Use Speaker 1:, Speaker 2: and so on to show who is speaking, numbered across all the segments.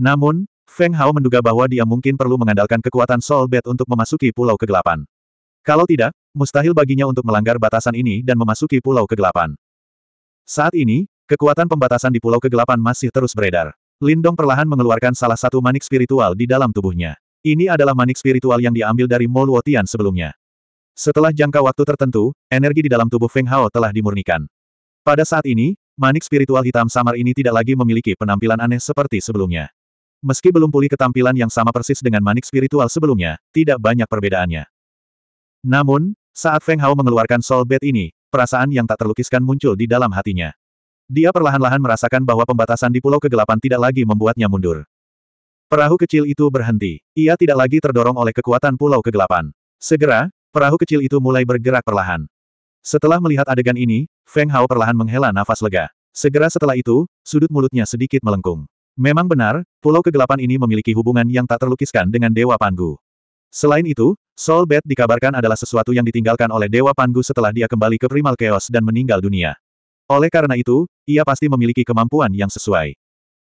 Speaker 1: Namun, Feng Hao menduga bahwa dia mungkin perlu mengandalkan kekuatan Soul Bed untuk memasuki Pulau Kegelapan. Kalau tidak, mustahil baginya untuk melanggar batasan ini dan memasuki Pulau Kegelapan. Saat ini, kekuatan pembatasan di Pulau Kegelapan masih terus beredar. Lindong perlahan mengeluarkan salah satu manik spiritual di dalam tubuhnya. Ini adalah manik spiritual yang diambil dari Mo Luotian sebelumnya. Setelah jangka waktu tertentu, energi di dalam tubuh Feng Hao telah dimurnikan. Pada saat ini, manik spiritual hitam samar ini tidak lagi memiliki penampilan aneh seperti sebelumnya. Meski belum pulih ketampilan yang sama persis dengan manik spiritual sebelumnya, tidak banyak perbedaannya. Namun, saat Feng Hao mengeluarkan soul bed ini, perasaan yang tak terlukiskan muncul di dalam hatinya. Dia perlahan-lahan merasakan bahwa pembatasan di Pulau Kegelapan tidak lagi membuatnya mundur. Perahu kecil itu berhenti. Ia tidak lagi terdorong oleh kekuatan Pulau Kegelapan. Segera, perahu kecil itu mulai bergerak perlahan. Setelah melihat adegan ini, Feng Hao perlahan menghela nafas lega. Segera setelah itu, sudut mulutnya sedikit melengkung. Memang benar, pulau kegelapan ini memiliki hubungan yang tak terlukiskan dengan Dewa Panggu. Selain itu, Soul Bed dikabarkan adalah sesuatu yang ditinggalkan oleh Dewa Panggu setelah dia kembali ke Primal Chaos dan meninggal dunia. Oleh karena itu, ia pasti memiliki kemampuan yang sesuai.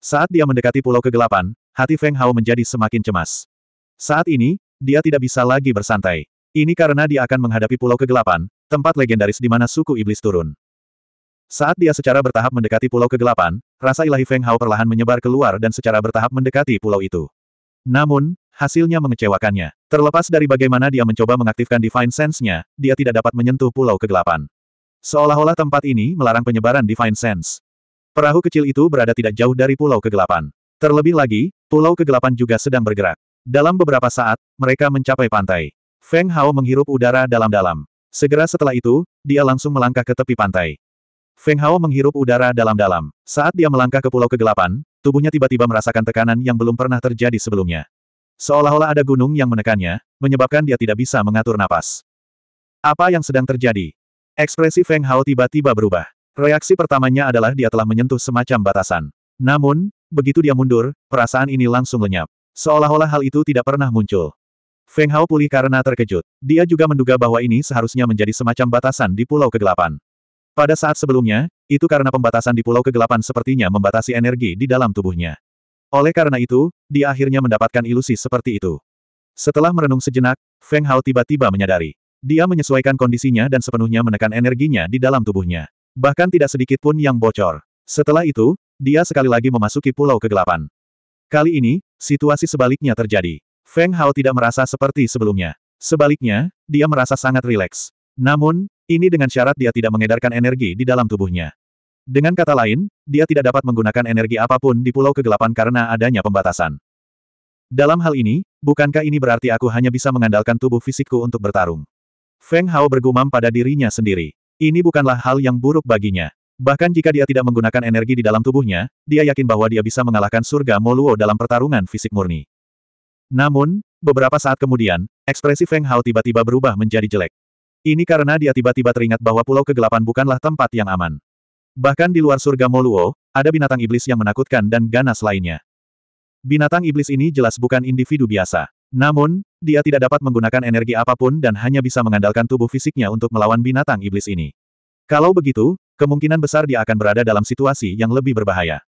Speaker 1: Saat dia mendekati pulau kegelapan, hati Feng Hao menjadi semakin cemas. Saat ini, dia tidak bisa lagi bersantai. Ini karena dia akan menghadapi pulau kegelapan, tempat legendaris di mana suku iblis turun. Saat dia secara bertahap mendekati pulau kegelapan, rasa ilahi Feng Hao perlahan menyebar keluar dan secara bertahap mendekati pulau itu. Namun, hasilnya mengecewakannya. Terlepas dari bagaimana dia mencoba mengaktifkan Divine Sense-nya, dia tidak dapat menyentuh pulau kegelapan. Seolah-olah tempat ini melarang penyebaran Divine Sense. Perahu kecil itu berada tidak jauh dari pulau kegelapan. Terlebih lagi, pulau kegelapan juga sedang bergerak. Dalam beberapa saat, mereka mencapai pantai. Feng Hao menghirup udara dalam-dalam. Segera setelah itu, dia langsung melangkah ke tepi pantai. Feng Hao menghirup udara dalam-dalam. Saat dia melangkah ke pulau kegelapan, tubuhnya tiba-tiba merasakan tekanan yang belum pernah terjadi sebelumnya. Seolah-olah ada gunung yang menekannya, menyebabkan dia tidak bisa mengatur napas. Apa yang sedang terjadi? Ekspresi Feng Hao tiba-tiba berubah. Reaksi pertamanya adalah dia telah menyentuh semacam batasan. Namun, begitu dia mundur, perasaan ini langsung lenyap. Seolah-olah hal itu tidak pernah muncul. Feng Hao pulih karena terkejut. Dia juga menduga bahwa ini seharusnya menjadi semacam batasan di Pulau Kegelapan. Pada saat sebelumnya, itu karena pembatasan di Pulau Kegelapan sepertinya membatasi energi di dalam tubuhnya. Oleh karena itu, dia akhirnya mendapatkan ilusi seperti itu. Setelah merenung sejenak, Feng Hao tiba-tiba menyadari. Dia menyesuaikan kondisinya dan sepenuhnya menekan energinya di dalam tubuhnya. Bahkan tidak sedikit pun yang bocor. Setelah itu, dia sekali lagi memasuki Pulau Kegelapan. Kali ini, situasi sebaliknya terjadi. Feng Hao tidak merasa seperti sebelumnya. Sebaliknya, dia merasa sangat rileks. Namun, ini dengan syarat dia tidak mengedarkan energi di dalam tubuhnya. Dengan kata lain, dia tidak dapat menggunakan energi apapun di Pulau Kegelapan karena adanya pembatasan. Dalam hal ini, bukankah ini berarti aku hanya bisa mengandalkan tubuh fisikku untuk bertarung? Feng Hao bergumam pada dirinya sendiri. Ini bukanlah hal yang buruk baginya. Bahkan jika dia tidak menggunakan energi di dalam tubuhnya, dia yakin bahwa dia bisa mengalahkan surga Moluo dalam pertarungan fisik murni. Namun, beberapa saat kemudian, ekspresi Feng Hao tiba-tiba berubah menjadi jelek. Ini karena dia tiba-tiba teringat bahwa pulau kegelapan bukanlah tempat yang aman. Bahkan di luar surga Moluo, ada binatang iblis yang menakutkan dan ganas lainnya. Binatang iblis ini jelas bukan individu biasa. Namun, dia tidak dapat menggunakan energi apapun dan hanya bisa mengandalkan tubuh fisiknya untuk melawan binatang iblis ini. Kalau begitu, kemungkinan besar dia akan berada dalam situasi yang lebih berbahaya.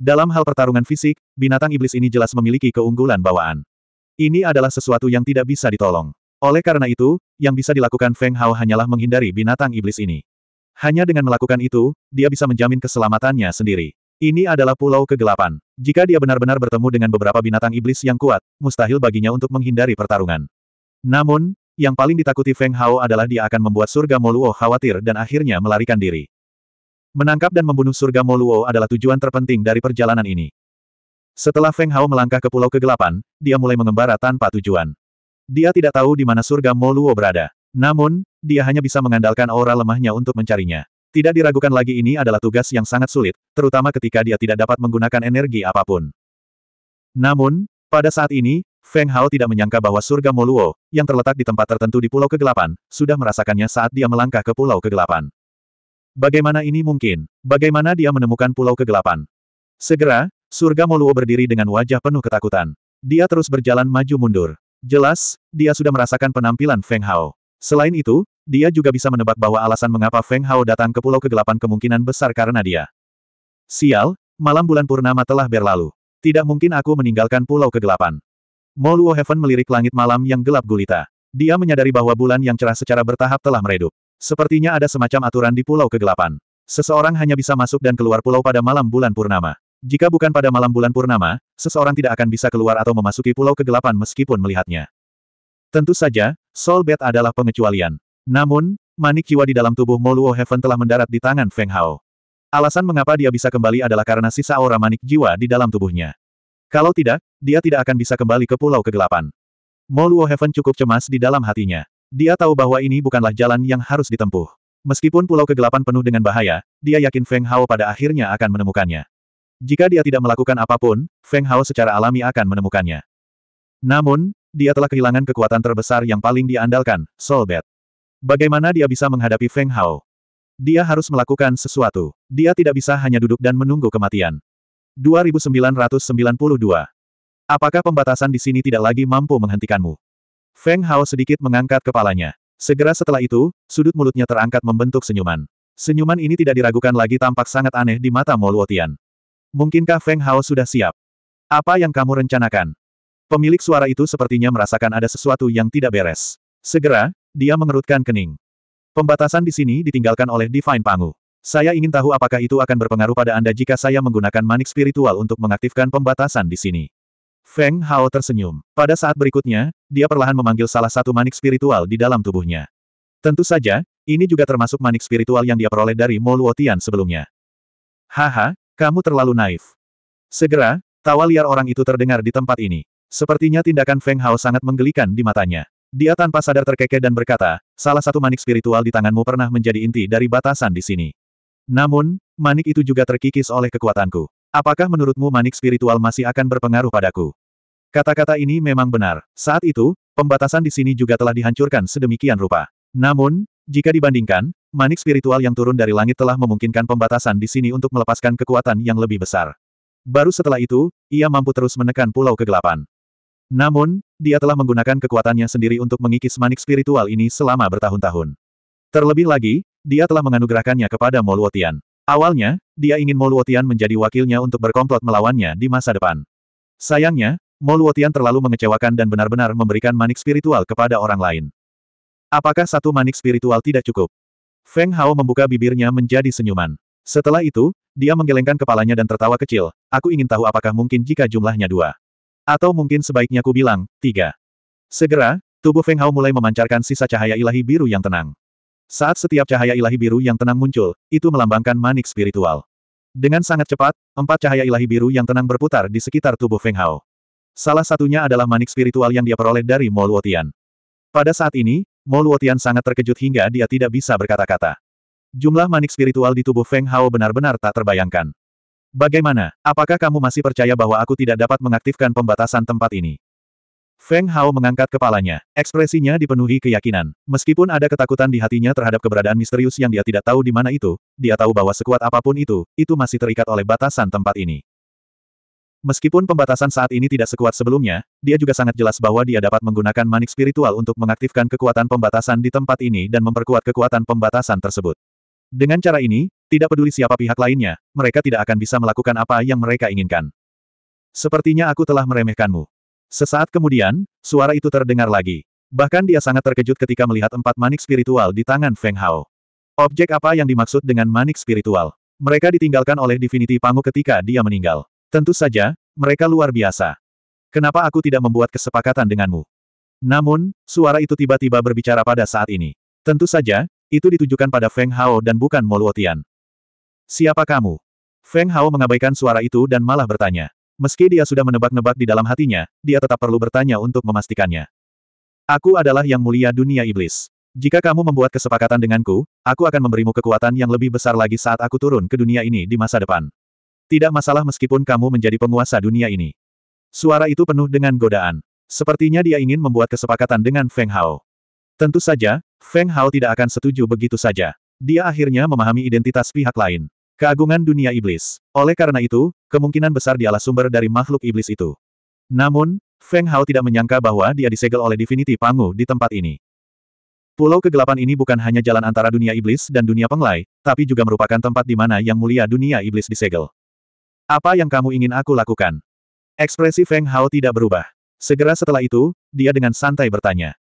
Speaker 1: Dalam hal pertarungan fisik, binatang iblis ini jelas memiliki keunggulan bawaan. Ini adalah sesuatu yang tidak bisa ditolong. Oleh karena itu, yang bisa dilakukan Feng Hao hanyalah menghindari binatang iblis ini. Hanya dengan melakukan itu, dia bisa menjamin keselamatannya sendiri. Ini adalah pulau kegelapan. Jika dia benar-benar bertemu dengan beberapa binatang iblis yang kuat, mustahil baginya untuk menghindari pertarungan. Namun, yang paling ditakuti Feng Hao adalah dia akan membuat surga Moluo khawatir dan akhirnya melarikan diri. Menangkap dan membunuh surga Moluo adalah tujuan terpenting dari perjalanan ini. Setelah Feng Hao melangkah ke pulau kegelapan, dia mulai mengembara tanpa tujuan. Dia tidak tahu di mana surga Moluo berada. Namun, dia hanya bisa mengandalkan aura lemahnya untuk mencarinya. Tidak diragukan lagi ini adalah tugas yang sangat sulit, terutama ketika dia tidak dapat menggunakan energi apapun. Namun, pada saat ini, Feng Hao tidak menyangka bahwa surga Moluo, yang terletak di tempat tertentu di Pulau Kegelapan, sudah merasakannya saat dia melangkah ke Pulau Kegelapan. Bagaimana ini mungkin? Bagaimana dia menemukan Pulau Kegelapan? Segera, surga Moluo berdiri dengan wajah penuh ketakutan. Dia terus berjalan maju mundur. Jelas, dia sudah merasakan penampilan Feng Hao. Selain itu, dia juga bisa menebak bahwa alasan mengapa Feng Hao datang ke Pulau Kegelapan kemungkinan besar karena dia. Sial, malam bulan purnama telah berlalu. Tidak mungkin aku meninggalkan Pulau Kegelapan. Mo Luo Heaven melirik langit malam yang gelap gulita. Dia menyadari bahwa bulan yang cerah secara bertahap telah meredup. Sepertinya ada semacam aturan di Pulau Kegelapan. Seseorang hanya bisa masuk dan keluar pulau pada malam bulan purnama. Jika bukan pada malam bulan purnama, seseorang tidak akan bisa keluar atau memasuki pulau kegelapan meskipun melihatnya. Tentu saja, Soul Bed adalah pengecualian. Namun, manik jiwa di dalam tubuh Moluo Heaven telah mendarat di tangan Feng Hao. Alasan mengapa dia bisa kembali adalah karena sisa aura manik jiwa di dalam tubuhnya. Kalau tidak, dia tidak akan bisa kembali ke pulau kegelapan. Moluo Heaven cukup cemas di dalam hatinya. Dia tahu bahwa ini bukanlah jalan yang harus ditempuh. Meskipun pulau kegelapan penuh dengan bahaya, dia yakin Feng Hao pada akhirnya akan menemukannya. Jika dia tidak melakukan apapun, Feng Hao secara alami akan menemukannya. Namun, dia telah kehilangan kekuatan terbesar yang paling diandalkan, Solbet. Bagaimana dia bisa menghadapi Feng Hao? Dia harus melakukan sesuatu. Dia tidak bisa hanya duduk dan menunggu kematian. 2992. Apakah pembatasan di sini tidak lagi mampu menghentikanmu? Feng Hao sedikit mengangkat kepalanya. Segera setelah itu, sudut mulutnya terangkat membentuk senyuman. Senyuman ini tidak diragukan lagi tampak sangat aneh di mata Moluotian. Mungkinkah Feng Hao sudah siap? Apa yang kamu rencanakan? Pemilik suara itu sepertinya merasakan ada sesuatu yang tidak beres. Segera, dia mengerutkan kening. Pembatasan di sini ditinggalkan oleh Divine Pangu. Saya ingin tahu apakah itu akan berpengaruh pada Anda jika saya menggunakan manik spiritual untuk mengaktifkan pembatasan di sini. Feng Hao tersenyum. Pada saat berikutnya, dia perlahan memanggil salah satu manik spiritual di dalam tubuhnya. Tentu saja, ini juga termasuk manik spiritual yang dia peroleh dari Mo Luotian sebelumnya. Haha, kamu terlalu naif. Segera, tawa liar orang itu terdengar di tempat ini. Sepertinya tindakan Feng Hao sangat menggelikan di matanya. Dia tanpa sadar terkekeh dan berkata, salah satu manik spiritual di tanganmu pernah menjadi inti dari batasan di sini. Namun, manik itu juga terkikis oleh kekuatanku. Apakah menurutmu manik spiritual masih akan berpengaruh padaku? Kata-kata ini memang benar. Saat itu, pembatasan di sini juga telah dihancurkan sedemikian rupa. Namun, jika dibandingkan, Manik spiritual yang turun dari langit telah memungkinkan pembatasan di sini untuk melepaskan kekuatan yang lebih besar. Baru setelah itu, ia mampu terus menekan pulau kegelapan. Namun, dia telah menggunakan kekuatannya sendiri untuk mengikis manik spiritual ini selama bertahun-tahun. Terlebih lagi, dia telah menganugerahkannya kepada Moluotian. Awalnya, dia ingin Moluotian menjadi wakilnya untuk berkomplot melawannya di masa depan. Sayangnya, Moluotian terlalu mengecewakan dan benar-benar memberikan manik spiritual kepada orang lain. Apakah satu manik spiritual tidak cukup? Feng Hao membuka bibirnya menjadi senyuman. Setelah itu, dia menggelengkan kepalanya dan tertawa kecil, aku ingin tahu apakah mungkin jika jumlahnya dua. Atau mungkin sebaiknya ku bilang, tiga. Segera, tubuh Feng Hao mulai memancarkan sisa cahaya ilahi biru yang tenang. Saat setiap cahaya ilahi biru yang tenang muncul, itu melambangkan manik spiritual. Dengan sangat cepat, empat cahaya ilahi biru yang tenang berputar di sekitar tubuh Feng Hao. Salah satunya adalah manik spiritual yang dia peroleh dari Moluotian. Pada saat ini, Mo Luotian sangat terkejut hingga dia tidak bisa berkata-kata. Jumlah manik spiritual di tubuh Feng Hao benar-benar tak terbayangkan. Bagaimana, apakah kamu masih percaya bahwa aku tidak dapat mengaktifkan pembatasan tempat ini? Feng Hao mengangkat kepalanya. Ekspresinya dipenuhi keyakinan. Meskipun ada ketakutan di hatinya terhadap keberadaan misterius yang dia tidak tahu di mana itu, dia tahu bahwa sekuat apapun itu, itu masih terikat oleh batasan tempat ini. Meskipun pembatasan saat ini tidak sekuat sebelumnya, dia juga sangat jelas bahwa dia dapat menggunakan manik spiritual untuk mengaktifkan kekuatan pembatasan di tempat ini dan memperkuat kekuatan pembatasan tersebut. Dengan cara ini, tidak peduli siapa pihak lainnya, mereka tidak akan bisa melakukan apa yang mereka inginkan. Sepertinya aku telah meremehkanmu. Sesaat kemudian, suara itu terdengar lagi. Bahkan dia sangat terkejut ketika melihat empat manik spiritual di tangan Feng Hao. Objek apa yang dimaksud dengan manik spiritual? Mereka ditinggalkan oleh Divinity Pangu ketika dia meninggal. Tentu saja, mereka luar biasa. Kenapa aku tidak membuat kesepakatan denganmu? Namun, suara itu tiba-tiba berbicara pada saat ini. Tentu saja, itu ditujukan pada Feng Hao dan bukan Moluotian. Siapa kamu? Feng Hao mengabaikan suara itu dan malah bertanya. Meski dia sudah menebak-nebak di dalam hatinya, dia tetap perlu bertanya untuk memastikannya. Aku adalah yang mulia dunia iblis. Jika kamu membuat kesepakatan denganku, aku akan memberimu kekuatan yang lebih besar lagi saat aku turun ke dunia ini di masa depan. Tidak masalah meskipun kamu menjadi penguasa dunia ini. Suara itu penuh dengan godaan. Sepertinya dia ingin membuat kesepakatan dengan Feng Hao. Tentu saja, Feng Hao tidak akan setuju begitu saja. Dia akhirnya memahami identitas pihak lain. Keagungan dunia iblis. Oleh karena itu, kemungkinan besar dialah sumber dari makhluk iblis itu. Namun, Feng Hao tidak menyangka bahwa dia disegel oleh Divinity Pangu di tempat ini. Pulau kegelapan ini bukan hanya jalan antara dunia iblis dan dunia penglai, tapi juga merupakan tempat di mana yang mulia dunia iblis disegel. Apa yang kamu ingin aku lakukan? Ekspresi Feng Hao tidak berubah. Segera setelah itu, dia dengan santai bertanya.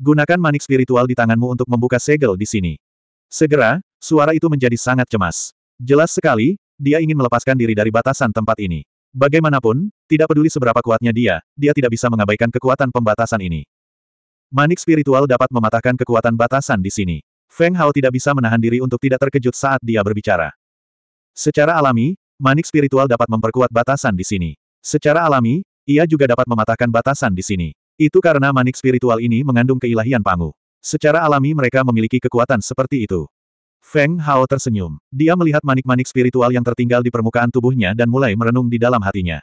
Speaker 1: Gunakan manik spiritual di tanganmu untuk membuka segel di sini. Segera, suara itu menjadi sangat cemas. Jelas sekali, dia ingin melepaskan diri dari batasan tempat ini. Bagaimanapun, tidak peduli seberapa kuatnya dia, dia tidak bisa mengabaikan kekuatan pembatasan ini. Manik spiritual dapat mematahkan kekuatan batasan di sini. Feng Hao tidak bisa menahan diri untuk tidak terkejut saat dia berbicara. Secara alami, manik spiritual dapat memperkuat batasan di sini. Secara alami, ia juga dapat mematahkan batasan di sini. Itu karena manik spiritual ini mengandung keilahian Pangu. Secara alami mereka memiliki kekuatan seperti itu. Feng Hao tersenyum. Dia melihat manik-manik spiritual yang tertinggal di permukaan tubuhnya dan mulai merenung di dalam hatinya.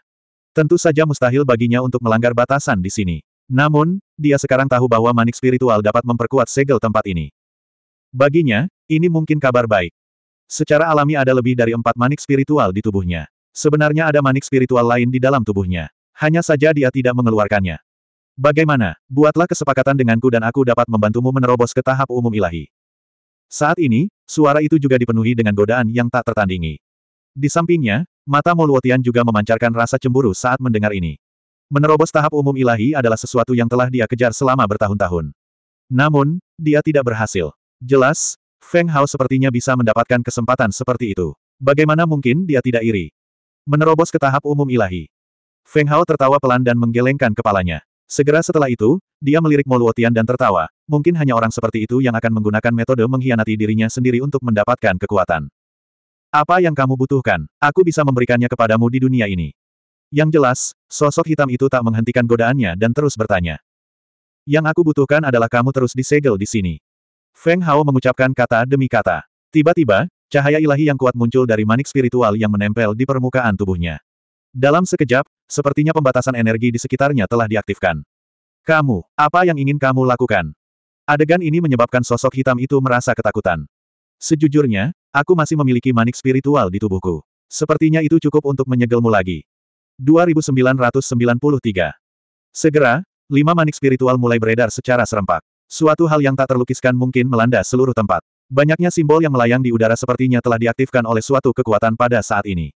Speaker 1: Tentu saja mustahil baginya untuk melanggar batasan di sini. Namun, dia sekarang tahu bahwa manik spiritual dapat memperkuat segel tempat ini. Baginya, ini mungkin kabar baik. Secara alami ada lebih dari empat manik spiritual di tubuhnya. Sebenarnya ada manik spiritual lain di dalam tubuhnya. Hanya saja dia tidak mengeluarkannya. Bagaimana, buatlah kesepakatan denganku dan aku dapat membantumu menerobos ke tahap umum ilahi. Saat ini, suara itu juga dipenuhi dengan godaan yang tak tertandingi. Di sampingnya, mata Moluotian juga memancarkan rasa cemburu saat mendengar ini. Menerobos tahap umum ilahi adalah sesuatu yang telah dia kejar selama bertahun-tahun. Namun, dia tidak berhasil. Jelas, Feng Hao sepertinya bisa mendapatkan kesempatan seperti itu. Bagaimana mungkin dia tidak iri? Menerobos ke tahap umum ilahi. Feng Hao tertawa pelan dan menggelengkan kepalanya. Segera setelah itu, dia melirik Moluotian dan tertawa, mungkin hanya orang seperti itu yang akan menggunakan metode mengkhianati dirinya sendiri untuk mendapatkan kekuatan. Apa yang kamu butuhkan, aku bisa memberikannya kepadamu di dunia ini. Yang jelas, sosok hitam itu tak menghentikan godaannya dan terus bertanya. Yang aku butuhkan adalah kamu terus disegel di sini. Feng Hao mengucapkan kata demi kata. Tiba-tiba, cahaya ilahi yang kuat muncul dari manik spiritual yang menempel di permukaan tubuhnya. Dalam sekejap, sepertinya pembatasan energi di sekitarnya telah diaktifkan. Kamu, apa yang ingin kamu lakukan? Adegan ini menyebabkan sosok hitam itu merasa ketakutan. Sejujurnya, aku masih memiliki manik spiritual di tubuhku. Sepertinya itu cukup untuk menyegelmu lagi. 2993. Segera, lima manik spiritual mulai beredar secara serempak. Suatu hal yang tak terlukiskan mungkin melanda seluruh tempat. Banyaknya simbol yang melayang di udara sepertinya telah diaktifkan oleh suatu kekuatan pada saat ini.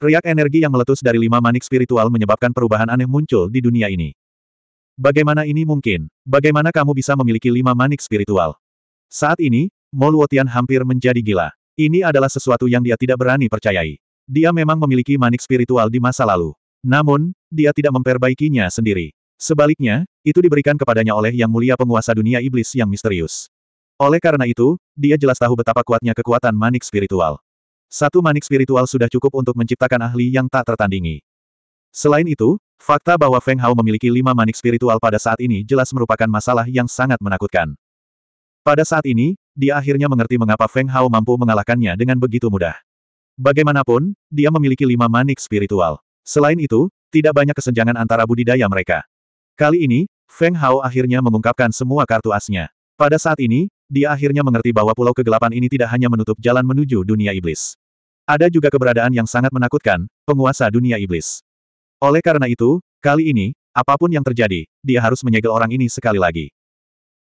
Speaker 1: Riak energi yang meletus dari lima manik spiritual menyebabkan perubahan aneh muncul di dunia ini. Bagaimana ini mungkin? Bagaimana kamu bisa memiliki lima manik spiritual? Saat ini, Moluotian hampir menjadi gila. Ini adalah sesuatu yang dia tidak berani percayai. Dia memang memiliki manik spiritual di masa lalu. Namun, dia tidak memperbaikinya sendiri. Sebaliknya, itu diberikan kepadanya oleh Yang Mulia Penguasa Dunia Iblis yang misterius. Oleh karena itu, dia jelas tahu betapa kuatnya kekuatan manik spiritual. Satu manik spiritual sudah cukup untuk menciptakan ahli yang tak tertandingi. Selain itu, fakta bahwa Feng Hao memiliki lima manik spiritual pada saat ini jelas merupakan masalah yang sangat menakutkan. Pada saat ini, dia akhirnya mengerti mengapa Feng Hao mampu mengalahkannya dengan begitu mudah. Bagaimanapun, dia memiliki lima manik spiritual. Selain itu, tidak banyak kesenjangan antara budidaya mereka. Kali ini, Feng Hao akhirnya mengungkapkan semua kartu asnya. Pada saat ini, dia akhirnya mengerti bahwa pulau kegelapan ini tidak hanya menutup jalan menuju dunia iblis. Ada juga keberadaan yang sangat menakutkan, penguasa dunia iblis. Oleh karena itu, kali ini, apapun yang terjadi, dia harus menyegel orang ini sekali lagi.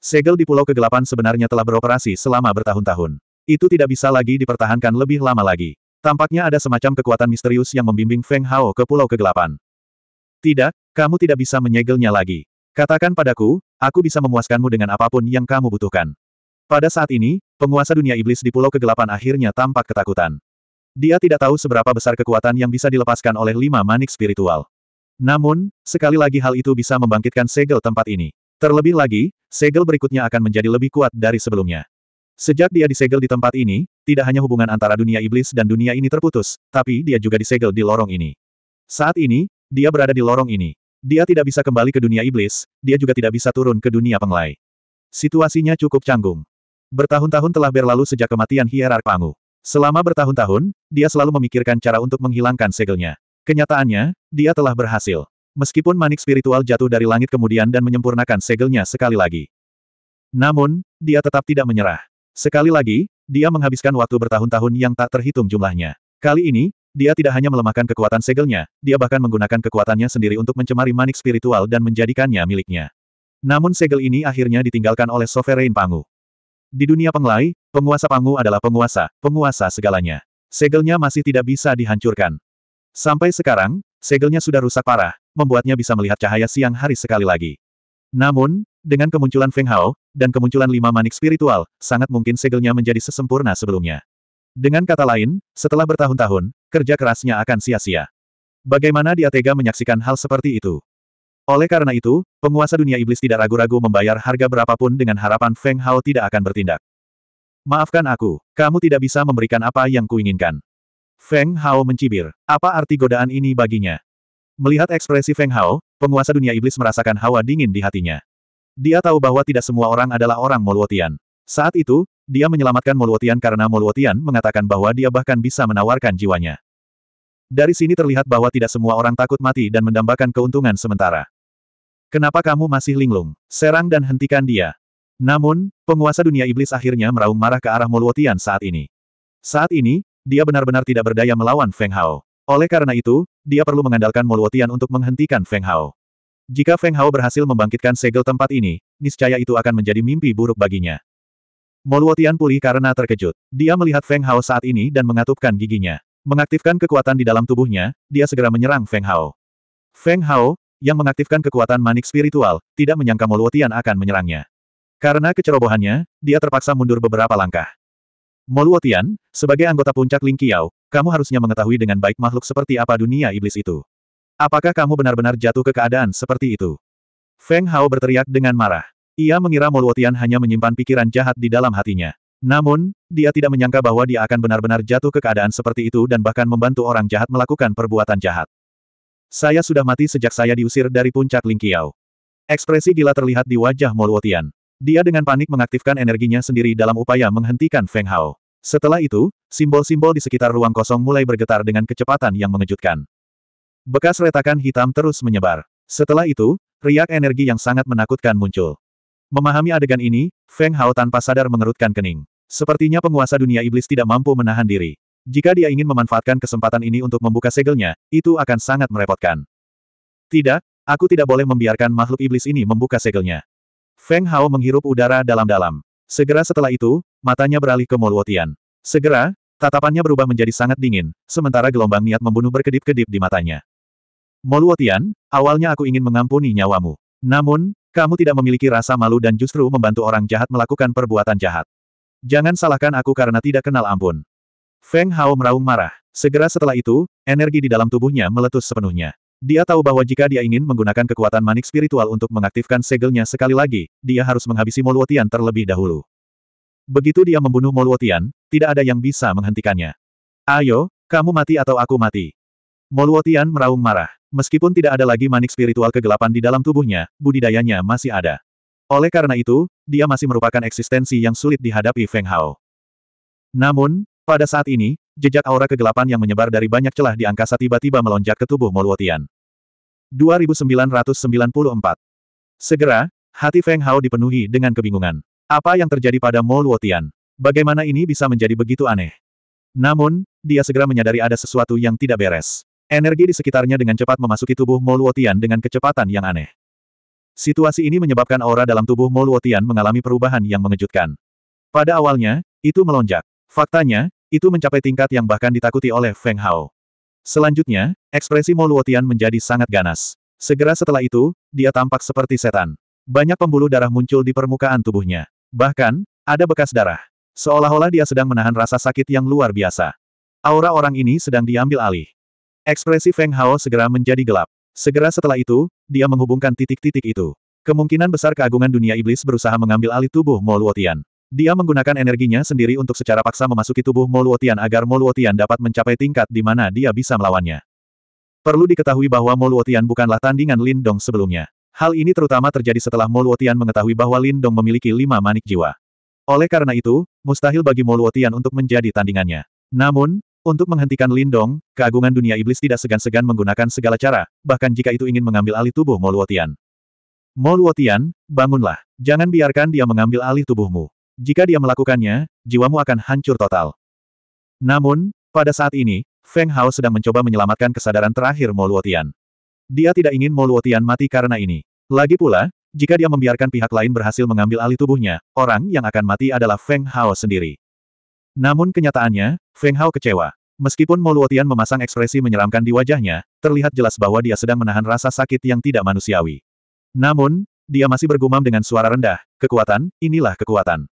Speaker 1: Segel di pulau kegelapan sebenarnya telah beroperasi selama bertahun-tahun. Itu tidak bisa lagi dipertahankan lebih lama lagi. Tampaknya ada semacam kekuatan misterius yang membimbing Feng Hao ke pulau kegelapan. Tidak, kamu tidak bisa menyegelnya lagi. Katakan padaku, aku bisa memuaskanmu dengan apapun yang kamu butuhkan. Pada saat ini, penguasa dunia iblis di Pulau Kegelapan akhirnya tampak ketakutan. Dia tidak tahu seberapa besar kekuatan yang bisa dilepaskan oleh lima manik spiritual. Namun, sekali lagi hal itu bisa membangkitkan segel tempat ini. Terlebih lagi, segel berikutnya akan menjadi lebih kuat dari sebelumnya. Sejak dia disegel di tempat ini, tidak hanya hubungan antara dunia iblis dan dunia ini terputus, tapi dia juga disegel di lorong ini. Saat ini, dia berada di lorong ini. Dia tidak bisa kembali ke dunia iblis, dia juga tidak bisa turun ke dunia penglai. Situasinya cukup canggung. Bertahun-tahun telah berlalu sejak kematian hierark Pangu. Selama bertahun-tahun, dia selalu memikirkan cara untuk menghilangkan segelnya. Kenyataannya, dia telah berhasil. Meskipun manik spiritual jatuh dari langit kemudian dan menyempurnakan segelnya sekali lagi. Namun, dia tetap tidak menyerah. Sekali lagi, dia menghabiskan waktu bertahun-tahun yang tak terhitung jumlahnya. Kali ini, dia tidak hanya melemahkan kekuatan segelnya, dia bahkan menggunakan kekuatannya sendiri untuk mencemari manik spiritual dan menjadikannya miliknya. Namun segel ini akhirnya ditinggalkan oleh Sovereign Pangu. Di dunia penglai, penguasa Pangu adalah penguasa, penguasa segalanya. Segelnya masih tidak bisa dihancurkan. Sampai sekarang, segelnya sudah rusak parah, membuatnya bisa melihat cahaya siang hari sekali lagi. Namun, dengan kemunculan Feng Hao, dan kemunculan lima manik spiritual, sangat mungkin segelnya menjadi sesempurna sebelumnya. Dengan kata lain, setelah bertahun-tahun, kerja kerasnya akan sia-sia. Bagaimana dia tega menyaksikan hal seperti itu? Oleh karena itu, penguasa dunia iblis tidak ragu-ragu membayar harga berapapun dengan harapan Feng Hao tidak akan bertindak. Maafkan aku, kamu tidak bisa memberikan apa yang kuinginkan. Feng Hao mencibir. Apa arti godaan ini baginya? Melihat ekspresi Feng Hao, penguasa dunia iblis merasakan hawa dingin di hatinya. Dia tahu bahwa tidak semua orang adalah orang Molwotian. Saat itu, dia menyelamatkan Moluotian karena Moluotian mengatakan bahwa dia bahkan bisa menawarkan jiwanya. Dari sini terlihat bahwa tidak semua orang takut mati dan mendambakan keuntungan sementara. Kenapa kamu masih linglung? Serang dan hentikan dia. Namun, penguasa dunia iblis akhirnya meraung marah ke arah Moluotian saat ini. Saat ini, dia benar-benar tidak berdaya melawan Feng Hao. Oleh karena itu, dia perlu mengandalkan Moluotian untuk menghentikan Feng Hao. Jika Feng Hao berhasil membangkitkan segel tempat ini, niscaya itu akan menjadi mimpi buruk baginya. Moluotian pulih karena terkejut. Dia melihat Feng Hao saat ini dan mengatupkan giginya. Mengaktifkan kekuatan di dalam tubuhnya, dia segera menyerang Feng Hao. Feng Hao, yang mengaktifkan kekuatan manik spiritual, tidak menyangka Moluotian akan menyerangnya. Karena kecerobohannya, dia terpaksa mundur beberapa langkah. Moluotian, sebagai anggota puncak Ling Qiao, kamu harusnya mengetahui dengan baik makhluk seperti apa dunia iblis itu. Apakah kamu benar-benar jatuh ke keadaan seperti itu? Feng Hao berteriak dengan marah. Ia mengira Moluotian hanya menyimpan pikiran jahat di dalam hatinya. Namun, dia tidak menyangka bahwa dia akan benar-benar jatuh ke keadaan seperti itu dan bahkan membantu orang jahat melakukan perbuatan jahat. Saya sudah mati sejak saya diusir dari puncak Lingqiao. Ekspresi gila terlihat di wajah Moluotian. Dia dengan panik mengaktifkan energinya sendiri dalam upaya menghentikan Feng Hao. Setelah itu, simbol-simbol di sekitar ruang kosong mulai bergetar dengan kecepatan yang mengejutkan. Bekas retakan hitam terus menyebar. Setelah itu, riak energi yang sangat menakutkan muncul. Memahami adegan ini, Feng Hao tanpa sadar mengerutkan kening. Sepertinya penguasa dunia iblis tidak mampu menahan diri. Jika dia ingin memanfaatkan kesempatan ini untuk membuka segelnya, itu akan sangat merepotkan. Tidak, aku tidak boleh membiarkan makhluk iblis ini membuka segelnya. Feng Hao menghirup udara dalam-dalam. Segera setelah itu, matanya beralih ke Moluotian. Segera, tatapannya berubah menjadi sangat dingin, sementara gelombang niat membunuh berkedip-kedip di matanya. Moluotian, awalnya aku ingin mengampuni nyawamu. Namun, kamu tidak memiliki rasa malu dan justru membantu orang jahat melakukan perbuatan jahat. Jangan salahkan aku karena tidak kenal ampun. Feng Hao meraung marah. Segera setelah itu, energi di dalam tubuhnya meletus sepenuhnya. Dia tahu bahwa jika dia ingin menggunakan kekuatan manik spiritual untuk mengaktifkan segelnya sekali lagi, dia harus menghabisi Moluotian terlebih dahulu. Begitu dia membunuh Moluotian, tidak ada yang bisa menghentikannya. Ayo, kamu mati atau aku mati. Moluotian meraung marah. Meskipun tidak ada lagi manik spiritual kegelapan di dalam tubuhnya, budidayanya masih ada. Oleh karena itu, dia masih merupakan eksistensi yang sulit dihadapi Feng Hao. Namun, pada saat ini, jejak aura kegelapan yang menyebar dari banyak celah di angkasa tiba-tiba melonjak ke tubuh Moluotian. 2994 Segera, hati Feng Hao dipenuhi dengan kebingungan. Apa yang terjadi pada Moluotian? Bagaimana ini bisa menjadi begitu aneh? Namun, dia segera menyadari ada sesuatu yang tidak beres. Energi di sekitarnya dengan cepat memasuki tubuh Moluotian dengan kecepatan yang aneh. Situasi ini menyebabkan aura dalam tubuh Moluotian mengalami perubahan yang mengejutkan. Pada awalnya, itu melonjak. Faktanya, itu mencapai tingkat yang bahkan ditakuti oleh Feng Hao. Selanjutnya, ekspresi Moluotian menjadi sangat ganas. Segera setelah itu, dia tampak seperti setan. Banyak pembuluh darah muncul di permukaan tubuhnya. Bahkan, ada bekas darah. Seolah-olah dia sedang menahan rasa sakit yang luar biasa. Aura orang ini sedang diambil alih. Ekspresi Feng Hao segera menjadi gelap. Segera setelah itu, dia menghubungkan titik-titik itu. Kemungkinan besar keagungan dunia iblis berusaha mengambil alih tubuh Mo Luotian. Dia menggunakan energinya sendiri untuk secara paksa memasuki tubuh Mo Luotian agar Mo Luotian dapat mencapai tingkat di mana dia bisa melawannya. Perlu diketahui bahwa Mo Luotian bukanlah tandingan Lin Dong sebelumnya. Hal ini terutama terjadi setelah Mo Luotian mengetahui bahwa Lin Dong memiliki lima manik jiwa. Oleh karena itu, mustahil bagi Mo Luotian untuk menjadi tandingannya. Namun, untuk menghentikan Lindong, keagungan dunia iblis tidak segan-segan menggunakan segala cara, bahkan jika itu ingin mengambil alih tubuh Moluotian. Moluotian, bangunlah. Jangan biarkan dia mengambil alih tubuhmu. Jika dia melakukannya, jiwamu akan hancur total. Namun, pada saat ini, Feng Hao sedang mencoba menyelamatkan kesadaran terakhir Moluotian. Dia tidak ingin Moluotian mati karena ini. Lagi pula, jika dia membiarkan pihak lain berhasil mengambil alih tubuhnya, orang yang akan mati adalah Feng Hao sendiri. Namun kenyataannya, Feng Hao kecewa. Meskipun Moluotian memasang ekspresi menyeramkan di wajahnya, terlihat jelas bahwa dia sedang menahan rasa sakit yang tidak manusiawi. Namun, dia masih bergumam dengan suara rendah, kekuatan, inilah kekuatan.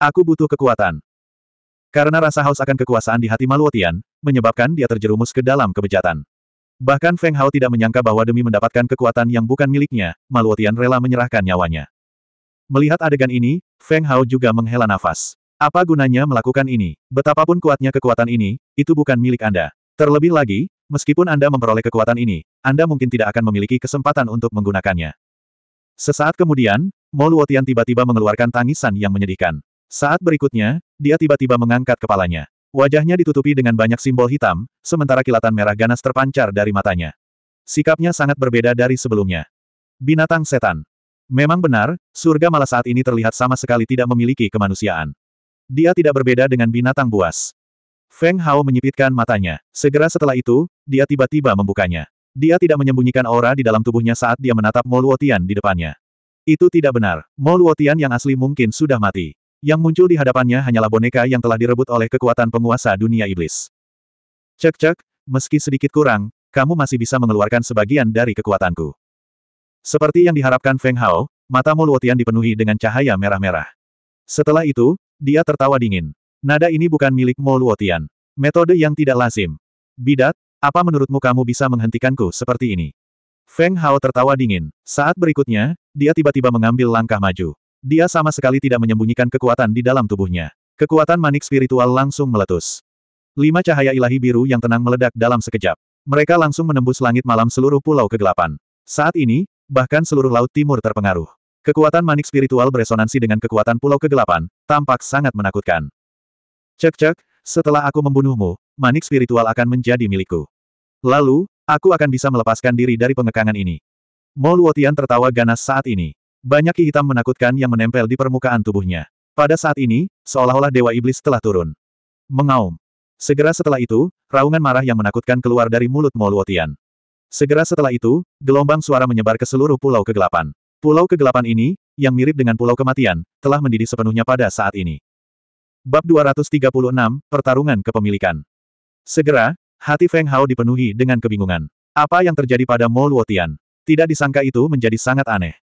Speaker 1: Aku butuh kekuatan. Karena rasa haus akan kekuasaan di hati Maluotian, menyebabkan dia terjerumus ke dalam kebejatan. Bahkan Feng Hao tidak menyangka bahwa demi mendapatkan kekuatan yang bukan miliknya, Maluotian rela menyerahkan nyawanya. Melihat adegan ini, Feng Hao juga menghela nafas. Apa gunanya melakukan ini? Betapapun kuatnya kekuatan ini, itu bukan milik Anda. Terlebih lagi, meskipun Anda memperoleh kekuatan ini, Anda mungkin tidak akan memiliki kesempatan untuk menggunakannya. Sesaat kemudian, Moluotian tiba-tiba mengeluarkan tangisan yang menyedihkan. Saat berikutnya, dia tiba-tiba mengangkat kepalanya. Wajahnya ditutupi dengan banyak simbol hitam, sementara kilatan merah ganas terpancar dari matanya. Sikapnya sangat berbeda dari sebelumnya. Binatang setan. Memang benar, surga malah saat ini terlihat sama sekali tidak memiliki kemanusiaan. Dia tidak berbeda dengan binatang buas. Feng Hao menyipitkan matanya. Segera setelah itu, dia tiba-tiba membukanya. Dia tidak menyembunyikan aura di dalam tubuhnya saat dia menatap Mo Luotian di depannya. Itu tidak benar. Mo Luotian yang asli mungkin sudah mati. Yang muncul di hadapannya hanyalah boneka yang telah direbut oleh kekuatan penguasa dunia iblis. Cek-cek, meski sedikit kurang, kamu masih bisa mengeluarkan sebagian dari kekuatanku. Seperti yang diharapkan Feng Hao, mata Mo Luotian dipenuhi dengan cahaya merah-merah. Setelah itu, dia tertawa dingin. Nada ini bukan milik Mo Luotian. Metode yang tidak lazim. Bidat, apa menurutmu kamu bisa menghentikanku seperti ini? Feng Hao tertawa dingin. Saat berikutnya, dia tiba-tiba mengambil langkah maju. Dia sama sekali tidak menyembunyikan kekuatan di dalam tubuhnya. Kekuatan manik spiritual langsung meletus. Lima cahaya ilahi biru yang tenang meledak dalam sekejap. Mereka langsung menembus langit malam seluruh pulau kegelapan. Saat ini, bahkan seluruh laut timur terpengaruh. Kekuatan manik spiritual beresonansi dengan kekuatan pulau kegelapan, tampak sangat menakutkan. Cek-cek, setelah aku membunuhmu, manik spiritual akan menjadi milikku. Lalu, aku akan bisa melepaskan diri dari pengekangan ini. Mo Luotian tertawa ganas saat ini. Banyak ki hitam menakutkan yang menempel di permukaan tubuhnya. Pada saat ini, seolah-olah Dewa Iblis telah turun. Mengaum. Segera setelah itu, raungan marah yang menakutkan keluar dari mulut Mo Luotian. Segera setelah itu, gelombang suara menyebar ke seluruh pulau kegelapan. Pulau kegelapan ini, yang mirip dengan pulau kematian, telah mendidih sepenuhnya pada saat ini. Bab 236, Pertarungan Kepemilikan Segera, hati Feng Hao dipenuhi dengan kebingungan. Apa yang terjadi pada Mo Luotian? Tidak disangka itu menjadi sangat aneh.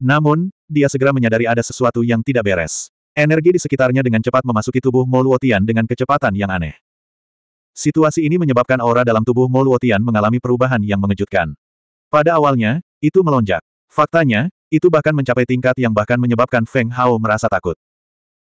Speaker 1: Namun, dia segera menyadari ada sesuatu yang tidak beres. Energi di sekitarnya dengan cepat memasuki tubuh Mo Luotian dengan kecepatan yang aneh. Situasi ini menyebabkan aura dalam tubuh Mo Luotian mengalami perubahan yang mengejutkan. Pada awalnya, itu melonjak. Faktanya, itu bahkan mencapai tingkat yang bahkan menyebabkan Feng Hao merasa takut.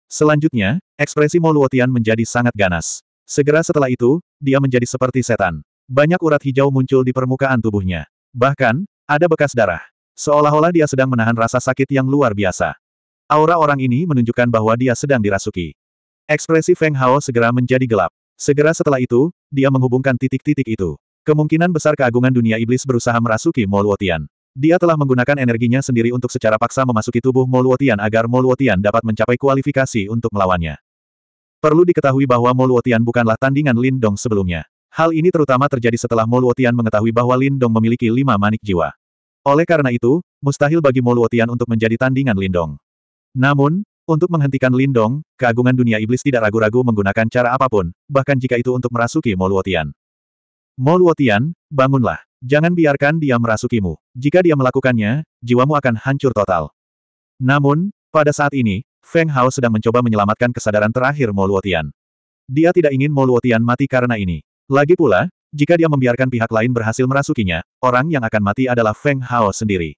Speaker 1: Selanjutnya, ekspresi Moluotian menjadi sangat ganas. Segera setelah itu, dia menjadi seperti setan. Banyak urat hijau muncul di permukaan tubuhnya. Bahkan, ada bekas darah. Seolah-olah dia sedang menahan rasa sakit yang luar biasa. Aura orang ini menunjukkan bahwa dia sedang dirasuki. Ekspresi Feng Hao segera menjadi gelap. Segera setelah itu, dia menghubungkan titik-titik itu. Kemungkinan besar keagungan dunia iblis berusaha merasuki Moluotian. Dia telah menggunakan energinya sendiri untuk secara paksa memasuki tubuh Moluotian agar Moluotian dapat mencapai kualifikasi untuk melawannya. Perlu diketahui bahwa Moluotian bukanlah tandingan Lindong sebelumnya. Hal ini terutama terjadi setelah Moluotian mengetahui bahwa Lindong memiliki lima manik jiwa. Oleh karena itu, mustahil bagi Moluotian untuk menjadi tandingan Lindong. Namun, untuk menghentikan Lindong, keagungan dunia iblis tidak ragu-ragu menggunakan cara apapun, bahkan jika itu untuk merasuki Moluotian. Moluotian, bangunlah. Jangan biarkan dia merasukimu. Jika dia melakukannya, jiwamu akan hancur total. Namun, pada saat ini, Feng Hao sedang mencoba menyelamatkan kesadaran terakhir Moluotian. Dia tidak ingin Moluotian mati karena ini. Lagi pula, jika dia membiarkan pihak lain berhasil merasukinya, orang yang akan mati adalah Feng Hao sendiri.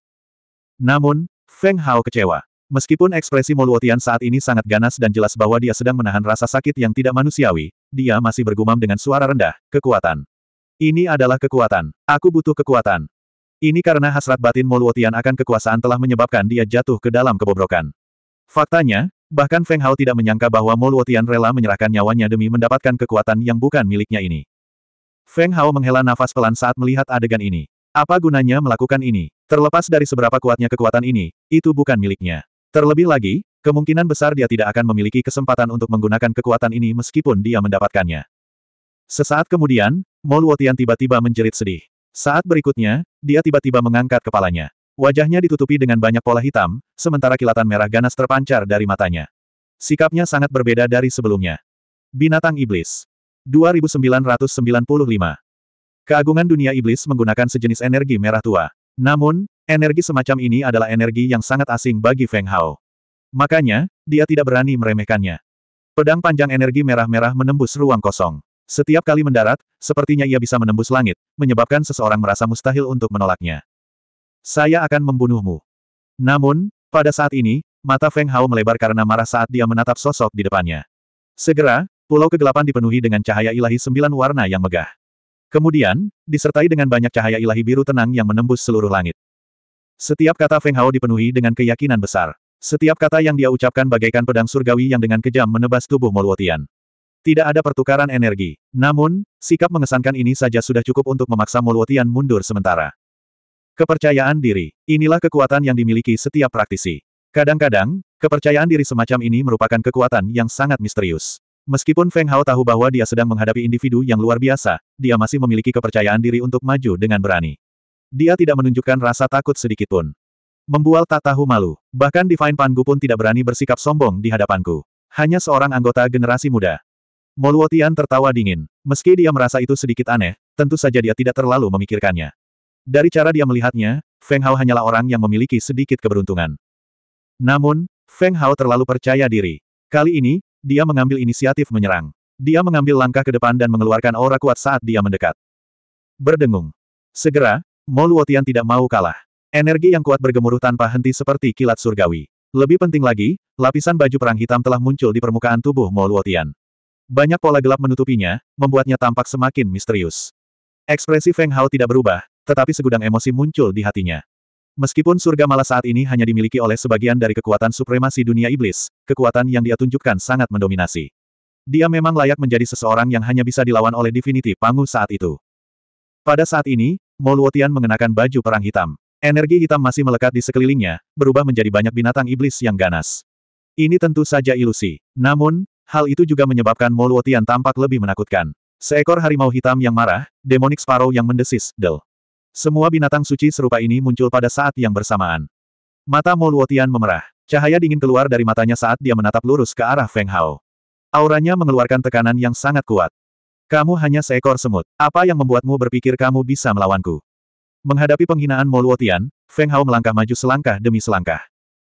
Speaker 1: Namun, Feng Hao kecewa. Meskipun ekspresi Moluotian saat ini sangat ganas dan jelas bahwa dia sedang menahan rasa sakit yang tidak manusiawi, dia masih bergumam dengan suara rendah, kekuatan. Ini adalah kekuatan. Aku butuh kekuatan. Ini karena hasrat batin Moluotian akan kekuasaan telah menyebabkan dia jatuh ke dalam kebobrokan. Faktanya, bahkan Feng Hao tidak menyangka bahwa Moluotian rela menyerahkan nyawanya demi mendapatkan kekuatan yang bukan miliknya ini. Feng Hao menghela nafas pelan saat melihat adegan ini. Apa gunanya melakukan ini? Terlepas dari seberapa kuatnya kekuatan ini, itu bukan miliknya. Terlebih lagi, kemungkinan besar dia tidak akan memiliki kesempatan untuk menggunakan kekuatan ini meskipun dia mendapatkannya. Sesaat kemudian, Moluotian tiba-tiba menjerit sedih. Saat berikutnya, dia tiba-tiba mengangkat kepalanya. Wajahnya ditutupi dengan banyak pola hitam, sementara kilatan merah ganas terpancar dari matanya. Sikapnya sangat berbeda dari sebelumnya. Binatang Iblis. 2995. Keagungan dunia iblis menggunakan sejenis energi merah tua. Namun, energi semacam ini adalah energi yang sangat asing bagi Feng Hao. Makanya, dia tidak berani meremehkannya. Pedang panjang energi merah-merah menembus ruang kosong. Setiap kali mendarat, sepertinya ia bisa menembus langit, menyebabkan seseorang merasa mustahil untuk menolaknya. Saya akan membunuhmu. Namun, pada saat ini, mata Feng Hao melebar karena marah saat dia menatap sosok di depannya. Segera, pulau kegelapan dipenuhi dengan cahaya ilahi sembilan warna yang megah. Kemudian, disertai dengan banyak cahaya ilahi biru tenang yang menembus seluruh langit. Setiap kata Feng Hao dipenuhi dengan keyakinan besar. Setiap kata yang dia ucapkan bagaikan pedang surgawi yang dengan kejam menebas tubuh Molwotian. Tidak ada pertukaran energi. Namun, sikap mengesankan ini saja sudah cukup untuk memaksa Mulwotian mundur sementara. Kepercayaan diri. Inilah kekuatan yang dimiliki setiap praktisi. Kadang-kadang, kepercayaan diri semacam ini merupakan kekuatan yang sangat misterius. Meskipun Feng Hao tahu bahwa dia sedang menghadapi individu yang luar biasa, dia masih memiliki kepercayaan diri untuk maju dengan berani. Dia tidak menunjukkan rasa takut sedikitpun. Membual tak tahu malu. Bahkan Divine Pangu pun tidak berani bersikap sombong di hadapanku. Hanya seorang anggota generasi muda. Moluotian tertawa dingin. Meski dia merasa itu sedikit aneh, tentu saja dia tidak terlalu memikirkannya. Dari cara dia melihatnya, Feng Hao hanyalah orang yang memiliki sedikit keberuntungan. Namun, Feng Hao terlalu percaya diri. Kali ini, dia mengambil inisiatif menyerang. Dia mengambil langkah ke depan dan mengeluarkan aura kuat saat dia mendekat. Berdengung. Segera, Luotian tidak mau kalah. Energi yang kuat bergemuruh tanpa henti seperti kilat surgawi. Lebih penting lagi, lapisan baju perang hitam telah muncul di permukaan tubuh Luotian. Banyak pola gelap menutupinya, membuatnya tampak semakin misterius. Ekspresi Feng Hao tidak berubah, tetapi segudang emosi muncul di hatinya. Meskipun surga malah saat ini hanya dimiliki oleh sebagian dari kekuatan supremasi dunia iblis, kekuatan yang dia tunjukkan sangat mendominasi. Dia memang layak menjadi seseorang yang hanya bisa dilawan oleh Divinity Pangu saat itu. Pada saat ini, Moluotian mengenakan baju perang hitam. Energi hitam masih melekat di sekelilingnya, berubah menjadi banyak binatang iblis yang ganas. Ini tentu saja ilusi. Namun, Hal itu juga menyebabkan Moluotian tampak lebih menakutkan. Seekor harimau hitam yang marah, demonik sparrow yang mendesis, del. Semua binatang suci serupa ini muncul pada saat yang bersamaan. Mata Moluotian memerah. Cahaya dingin keluar dari matanya saat dia menatap lurus ke arah Feng Hao. Auranya mengeluarkan tekanan yang sangat kuat. Kamu hanya seekor semut. Apa yang membuatmu berpikir kamu bisa melawanku? Menghadapi penghinaan Moluotian, Feng Hao melangkah maju selangkah demi selangkah.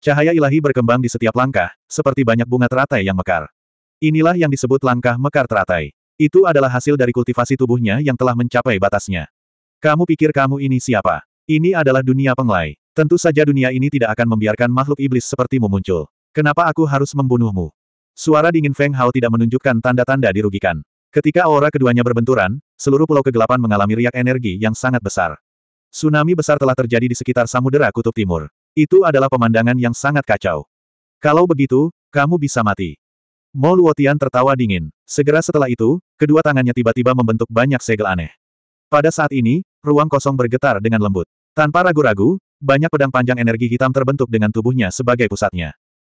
Speaker 1: Cahaya ilahi berkembang di setiap langkah, seperti banyak bunga teratai yang mekar. Inilah yang disebut langkah mekar teratai. Itu adalah hasil dari kultivasi tubuhnya yang telah mencapai batasnya. Kamu pikir kamu ini siapa? Ini adalah dunia penglai. Tentu saja dunia ini tidak akan membiarkan makhluk iblis sepertimu muncul. Kenapa aku harus membunuhmu? Suara dingin Feng Hao tidak menunjukkan tanda-tanda dirugikan. Ketika aura keduanya berbenturan, seluruh pulau kegelapan mengalami riak energi yang sangat besar. Tsunami besar telah terjadi di sekitar Samudera Kutub Timur. Itu adalah pemandangan yang sangat kacau. Kalau begitu, kamu bisa mati. Mo Luotian tertawa dingin. Segera setelah itu, kedua tangannya tiba-tiba membentuk banyak segel aneh. Pada saat ini, ruang kosong bergetar dengan lembut. Tanpa ragu-ragu, banyak pedang panjang energi hitam terbentuk dengan tubuhnya sebagai pusatnya.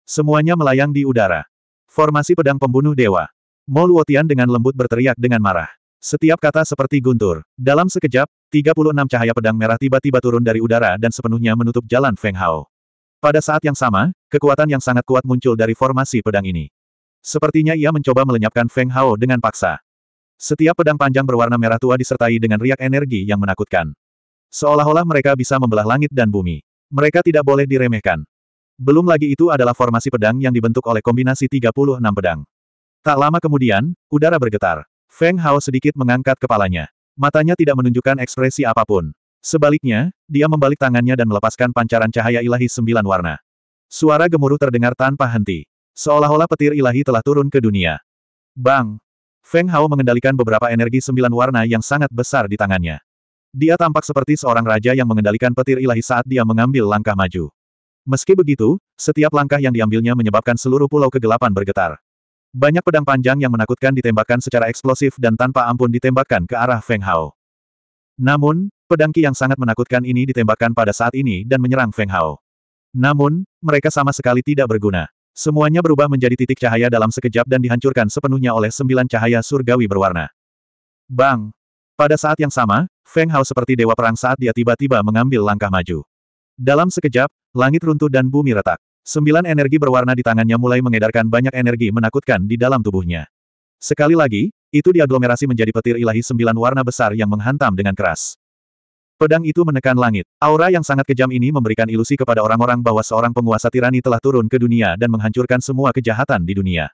Speaker 1: Semuanya melayang di udara. Formasi pedang pembunuh dewa. Mo Luotian dengan lembut berteriak dengan marah. Setiap kata seperti guntur. Dalam sekejap, 36 cahaya pedang merah tiba-tiba turun dari udara dan sepenuhnya menutup jalan Feng Hao. Pada saat yang sama, kekuatan yang sangat kuat muncul dari formasi pedang ini. Sepertinya ia mencoba melenyapkan Feng Hao dengan paksa. Setiap pedang panjang berwarna merah tua disertai dengan riak energi yang menakutkan. Seolah-olah mereka bisa membelah langit dan bumi. Mereka tidak boleh diremehkan. Belum lagi itu adalah formasi pedang yang dibentuk oleh kombinasi 36 pedang. Tak lama kemudian, udara bergetar. Feng Hao sedikit mengangkat kepalanya. Matanya tidak menunjukkan ekspresi apapun. Sebaliknya, dia membalik tangannya dan melepaskan pancaran cahaya ilahi sembilan warna. Suara gemuruh terdengar tanpa henti. Seolah-olah petir ilahi telah turun ke dunia. Bang! Feng Hao mengendalikan beberapa energi sembilan warna yang sangat besar di tangannya. Dia tampak seperti seorang raja yang mengendalikan petir ilahi saat dia mengambil langkah maju. Meski begitu, setiap langkah yang diambilnya menyebabkan seluruh pulau kegelapan bergetar. Banyak pedang panjang yang menakutkan ditembakkan secara eksplosif dan tanpa ampun ditembakkan ke arah Feng Hao. Namun, pedang Qi yang sangat menakutkan ini ditembakkan pada saat ini dan menyerang Feng Hao. Namun, mereka sama sekali tidak berguna. Semuanya berubah menjadi titik cahaya dalam sekejap dan dihancurkan sepenuhnya oleh sembilan cahaya surgawi berwarna. Bang! Pada saat yang sama, Feng Hao seperti dewa perang saat dia tiba-tiba mengambil langkah maju. Dalam sekejap, langit runtuh dan bumi retak. Sembilan energi berwarna di tangannya mulai mengedarkan banyak energi menakutkan di dalam tubuhnya. Sekali lagi, itu diaglomerasi menjadi petir ilahi sembilan warna besar yang menghantam dengan keras. Pedang itu menekan langit. Aura yang sangat kejam ini memberikan ilusi kepada orang-orang bahwa seorang penguasa tirani telah turun ke dunia dan menghancurkan semua kejahatan di dunia.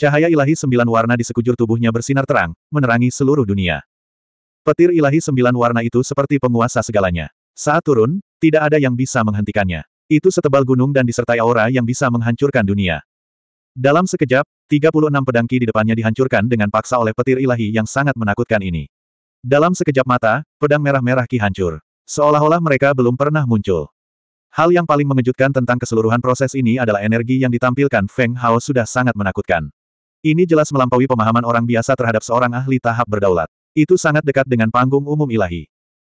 Speaker 1: Cahaya ilahi sembilan warna di sekujur tubuhnya bersinar terang, menerangi seluruh dunia. Petir ilahi sembilan warna itu seperti penguasa segalanya. Saat turun, tidak ada yang bisa menghentikannya. Itu setebal gunung dan disertai aura yang bisa menghancurkan dunia. Dalam sekejap, 36 pedangki di depannya dihancurkan dengan paksa oleh petir ilahi yang sangat menakutkan ini. Dalam sekejap mata, pedang merah-merah Ki hancur. Seolah-olah mereka belum pernah muncul. Hal yang paling mengejutkan tentang keseluruhan proses ini adalah energi yang ditampilkan Feng Hao sudah sangat menakutkan. Ini jelas melampaui pemahaman orang biasa terhadap seorang ahli tahap berdaulat. Itu sangat dekat dengan panggung umum ilahi.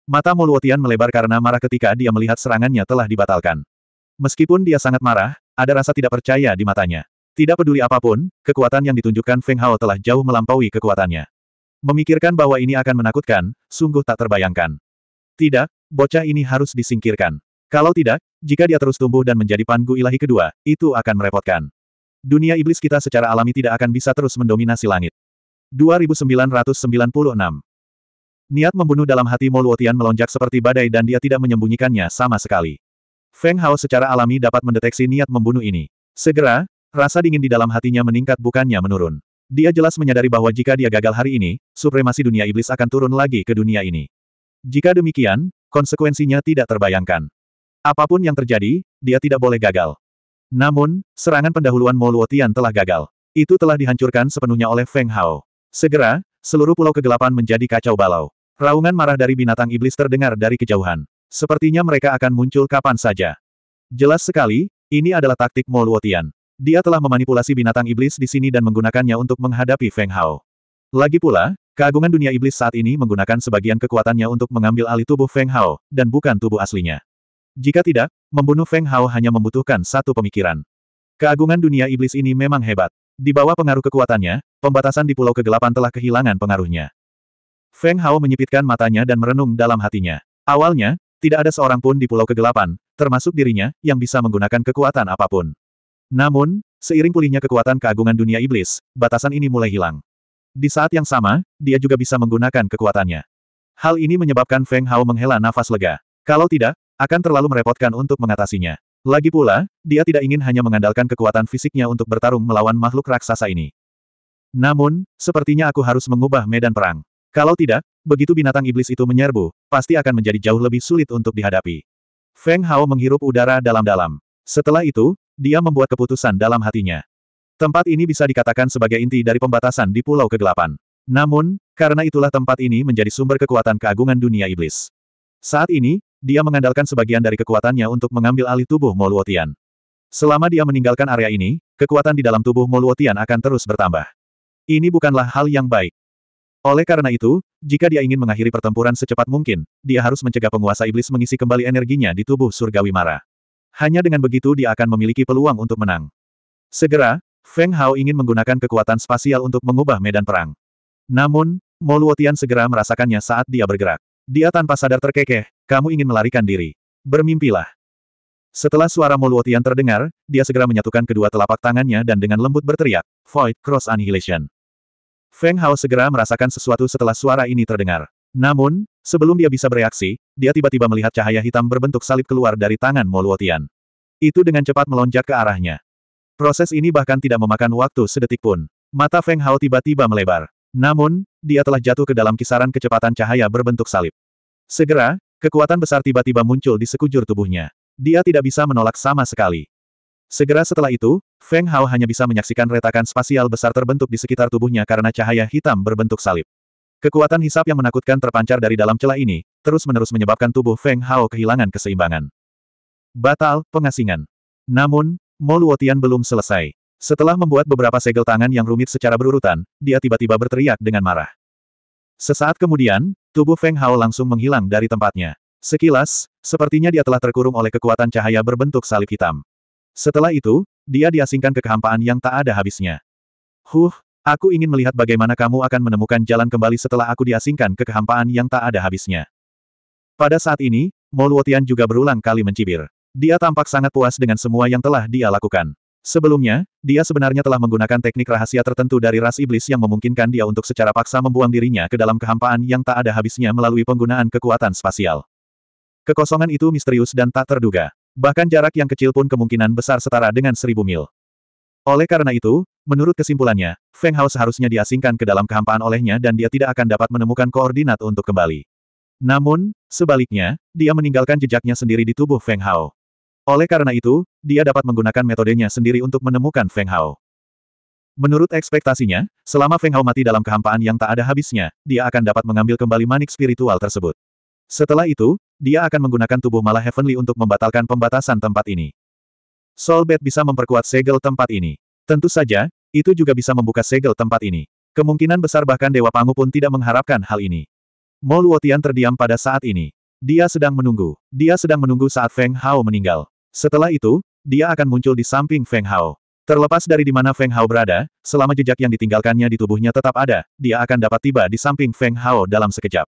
Speaker 1: Mata Moluotian melebar karena marah ketika dia melihat serangannya telah dibatalkan. Meskipun dia sangat marah, ada rasa tidak percaya di matanya. Tidak peduli apapun, kekuatan yang ditunjukkan Feng Hao telah jauh melampaui kekuatannya. Memikirkan bahwa ini akan menakutkan, sungguh tak terbayangkan. Tidak, bocah ini harus disingkirkan. Kalau tidak, jika dia terus tumbuh dan menjadi panggu ilahi kedua, itu akan merepotkan. Dunia iblis kita secara alami tidak akan bisa terus mendominasi langit. 2996 Niat membunuh dalam hati Moluotian melonjak seperti badai dan dia tidak menyembunyikannya sama sekali. Feng Hao secara alami dapat mendeteksi niat membunuh ini. Segera, rasa dingin di dalam hatinya meningkat bukannya menurun. Dia jelas menyadari bahwa jika dia gagal hari ini, supremasi dunia iblis akan turun lagi ke dunia ini. Jika demikian, konsekuensinya tidak terbayangkan. Apapun yang terjadi, dia tidak boleh gagal. Namun, serangan pendahuluan Moluotian telah gagal. Itu telah dihancurkan sepenuhnya oleh Feng Hao. Segera, seluruh pulau kegelapan menjadi kacau balau. Raungan marah dari binatang iblis terdengar dari kejauhan. Sepertinya mereka akan muncul kapan saja. Jelas sekali, ini adalah taktik Moluotian. Dia telah memanipulasi binatang iblis di sini dan menggunakannya untuk menghadapi Feng Hao. Lagi pula, keagungan dunia iblis saat ini menggunakan sebagian kekuatannya untuk mengambil alih tubuh Feng Hao, dan bukan tubuh aslinya. Jika tidak, membunuh Feng Hao hanya membutuhkan satu pemikiran. Keagungan dunia iblis ini memang hebat. Di bawah pengaruh kekuatannya, pembatasan di Pulau Kegelapan telah kehilangan pengaruhnya. Feng Hao menyipitkan matanya dan merenung dalam hatinya. Awalnya, tidak ada seorang pun di Pulau Kegelapan, termasuk dirinya, yang bisa menggunakan kekuatan apapun. Namun, seiring pulihnya kekuatan keagungan dunia iblis, batasan ini mulai hilang. Di saat yang sama, dia juga bisa menggunakan kekuatannya. Hal ini menyebabkan Feng Hao menghela nafas lega. Kalau tidak, akan terlalu merepotkan untuk mengatasinya. Lagi pula, dia tidak ingin hanya mengandalkan kekuatan fisiknya untuk bertarung melawan makhluk raksasa ini. Namun, sepertinya aku harus mengubah medan perang. Kalau tidak, begitu binatang iblis itu menyerbu, pasti akan menjadi jauh lebih sulit untuk dihadapi. Feng Hao menghirup udara dalam-dalam. Setelah itu, dia membuat keputusan dalam hatinya. Tempat ini bisa dikatakan sebagai inti dari pembatasan di Pulau Kegelapan. Namun, karena itulah tempat ini menjadi sumber kekuatan keagungan dunia iblis. Saat ini, dia mengandalkan sebagian dari kekuatannya untuk mengambil alih tubuh Moluotian. Selama dia meninggalkan area ini, kekuatan di dalam tubuh Moluotian akan terus bertambah. Ini bukanlah hal yang baik. Oleh karena itu, jika dia ingin mengakhiri pertempuran secepat mungkin, dia harus mencegah penguasa iblis mengisi kembali energinya di tubuh surgawi marah. Hanya dengan begitu dia akan memiliki peluang untuk menang. Segera, Feng Hao ingin menggunakan kekuatan spasial untuk mengubah medan perang. Namun, Mo Luotian segera merasakannya saat dia bergerak. Dia tanpa sadar terkekeh, kamu ingin melarikan diri. Bermimpilah. Setelah suara Mo Luotian terdengar, dia segera menyatukan kedua telapak tangannya dan dengan lembut berteriak, Void Cross Annihilation. Feng Hao segera merasakan sesuatu setelah suara ini terdengar. Namun, sebelum dia bisa bereaksi, dia tiba-tiba melihat cahaya hitam berbentuk salib keluar dari tangan Moluotian. Itu dengan cepat melonjak ke arahnya. Proses ini bahkan tidak memakan waktu sedetik pun. Mata Feng Hao tiba-tiba melebar. Namun, dia telah jatuh ke dalam kisaran kecepatan cahaya berbentuk salib. Segera, kekuatan besar tiba-tiba muncul di sekujur tubuhnya. Dia tidak bisa menolak sama sekali. Segera setelah itu, Feng Hao hanya bisa menyaksikan retakan spasial besar terbentuk di sekitar tubuhnya karena cahaya hitam berbentuk salib. Kekuatan hisap yang menakutkan terpancar dari dalam celah ini, terus-menerus menyebabkan tubuh Feng Hao kehilangan keseimbangan. Batal, pengasingan. Namun, Moluotian belum selesai. Setelah membuat beberapa segel tangan yang rumit secara berurutan, dia tiba-tiba berteriak dengan marah. Sesaat kemudian, tubuh Feng Hao langsung menghilang dari tempatnya. Sekilas, sepertinya dia telah terkurung oleh kekuatan cahaya berbentuk salib hitam. Setelah itu, dia diasingkan ke kehampaan yang tak ada habisnya. Huh, Aku ingin melihat bagaimana kamu akan menemukan jalan kembali setelah aku diasingkan ke kehampaan yang tak ada habisnya. Pada saat ini, Moluotian juga berulang kali mencibir. Dia tampak sangat puas dengan semua yang telah dia lakukan. Sebelumnya, dia sebenarnya telah menggunakan teknik rahasia tertentu dari ras iblis yang memungkinkan dia untuk secara paksa membuang dirinya ke dalam kehampaan yang tak ada habisnya melalui penggunaan kekuatan spasial. Kekosongan itu misterius dan tak terduga. Bahkan jarak yang kecil pun kemungkinan besar setara dengan seribu mil. Oleh karena itu, menurut kesimpulannya, Feng Hao seharusnya diasingkan ke dalam kehampaan olehnya dan dia tidak akan dapat menemukan koordinat untuk kembali. Namun, sebaliknya, dia meninggalkan jejaknya sendiri di tubuh Feng Hao. Oleh karena itu, dia dapat menggunakan metodenya sendiri untuk menemukan Feng Hao. Menurut ekspektasinya, selama Feng Hao mati dalam kehampaan yang tak ada habisnya, dia akan dapat mengambil kembali manik spiritual tersebut. Setelah itu, dia akan menggunakan tubuh malah Heavenly untuk membatalkan pembatasan tempat ini. Solbet bisa memperkuat segel tempat ini. Tentu saja, itu juga bisa membuka segel tempat ini. Kemungkinan besar bahkan Dewa Pangu pun tidak mengharapkan hal ini. Mo terdiam pada saat ini. Dia sedang menunggu. Dia sedang menunggu saat Feng Hao meninggal. Setelah itu, dia akan muncul di samping Feng Hao. Terlepas dari di mana Feng Hao berada, selama jejak yang ditinggalkannya di tubuhnya tetap ada, dia akan dapat tiba di samping Feng Hao dalam sekejap.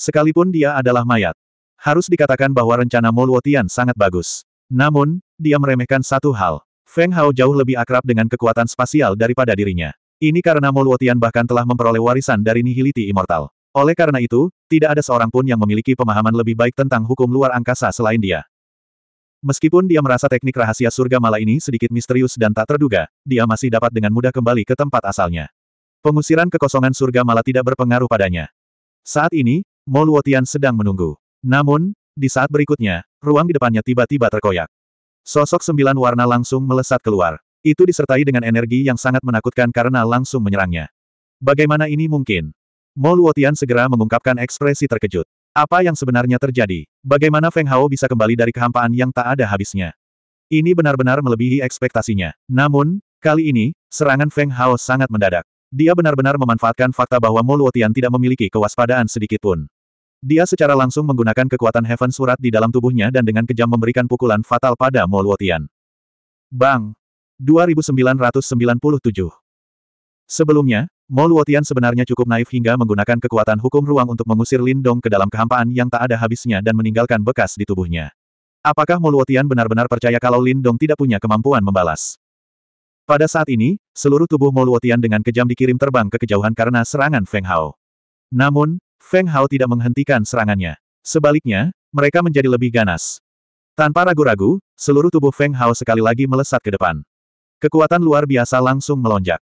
Speaker 1: Sekalipun dia adalah mayat. Harus dikatakan bahwa rencana Mo sangat bagus. Namun, dia meremehkan satu hal. Feng Hao jauh lebih akrab dengan kekuatan spasial daripada dirinya. Ini karena Moluotian bahkan telah memperoleh warisan dari Nihiliti Immortal. Oleh karena itu, tidak ada seorang pun yang memiliki pemahaman lebih baik tentang hukum luar angkasa selain dia. Meskipun dia merasa teknik rahasia surga mala ini sedikit misterius dan tak terduga, dia masih dapat dengan mudah kembali ke tempat asalnya. Pengusiran kekosongan surga mala tidak berpengaruh padanya. Saat ini, Moluotian sedang menunggu. Namun, di saat berikutnya, ruang di depannya tiba-tiba terkoyak. Sosok sembilan warna langsung melesat keluar. Itu disertai dengan energi yang sangat menakutkan karena langsung menyerangnya. Bagaimana ini mungkin? Mo Luotian segera mengungkapkan ekspresi terkejut. Apa yang sebenarnya terjadi? Bagaimana Feng Hao bisa kembali dari kehampaan yang tak ada habisnya? Ini benar-benar melebihi ekspektasinya. Namun, kali ini, serangan Feng Hao sangat mendadak. Dia benar-benar memanfaatkan fakta bahwa Mo Luotian tidak memiliki kewaspadaan sedikitpun. Dia secara langsung menggunakan kekuatan Heaven Surat di dalam tubuhnya dan dengan kejam memberikan pukulan fatal pada Mo Bang! 2997 Sebelumnya, Mo sebenarnya cukup naif hingga menggunakan kekuatan hukum ruang untuk mengusir Lindong ke dalam kehampaan yang tak ada habisnya dan meninggalkan bekas di tubuhnya. Apakah Mo benar-benar percaya kalau Lindong tidak punya kemampuan membalas? Pada saat ini, seluruh tubuh Mo dengan kejam dikirim terbang ke kejauhan karena serangan Feng Hao. Namun, Feng Hao tidak menghentikan serangannya. Sebaliknya, mereka menjadi lebih ganas. Tanpa ragu-ragu, seluruh tubuh Feng Hao sekali lagi melesat ke depan. Kekuatan luar biasa langsung melonjak.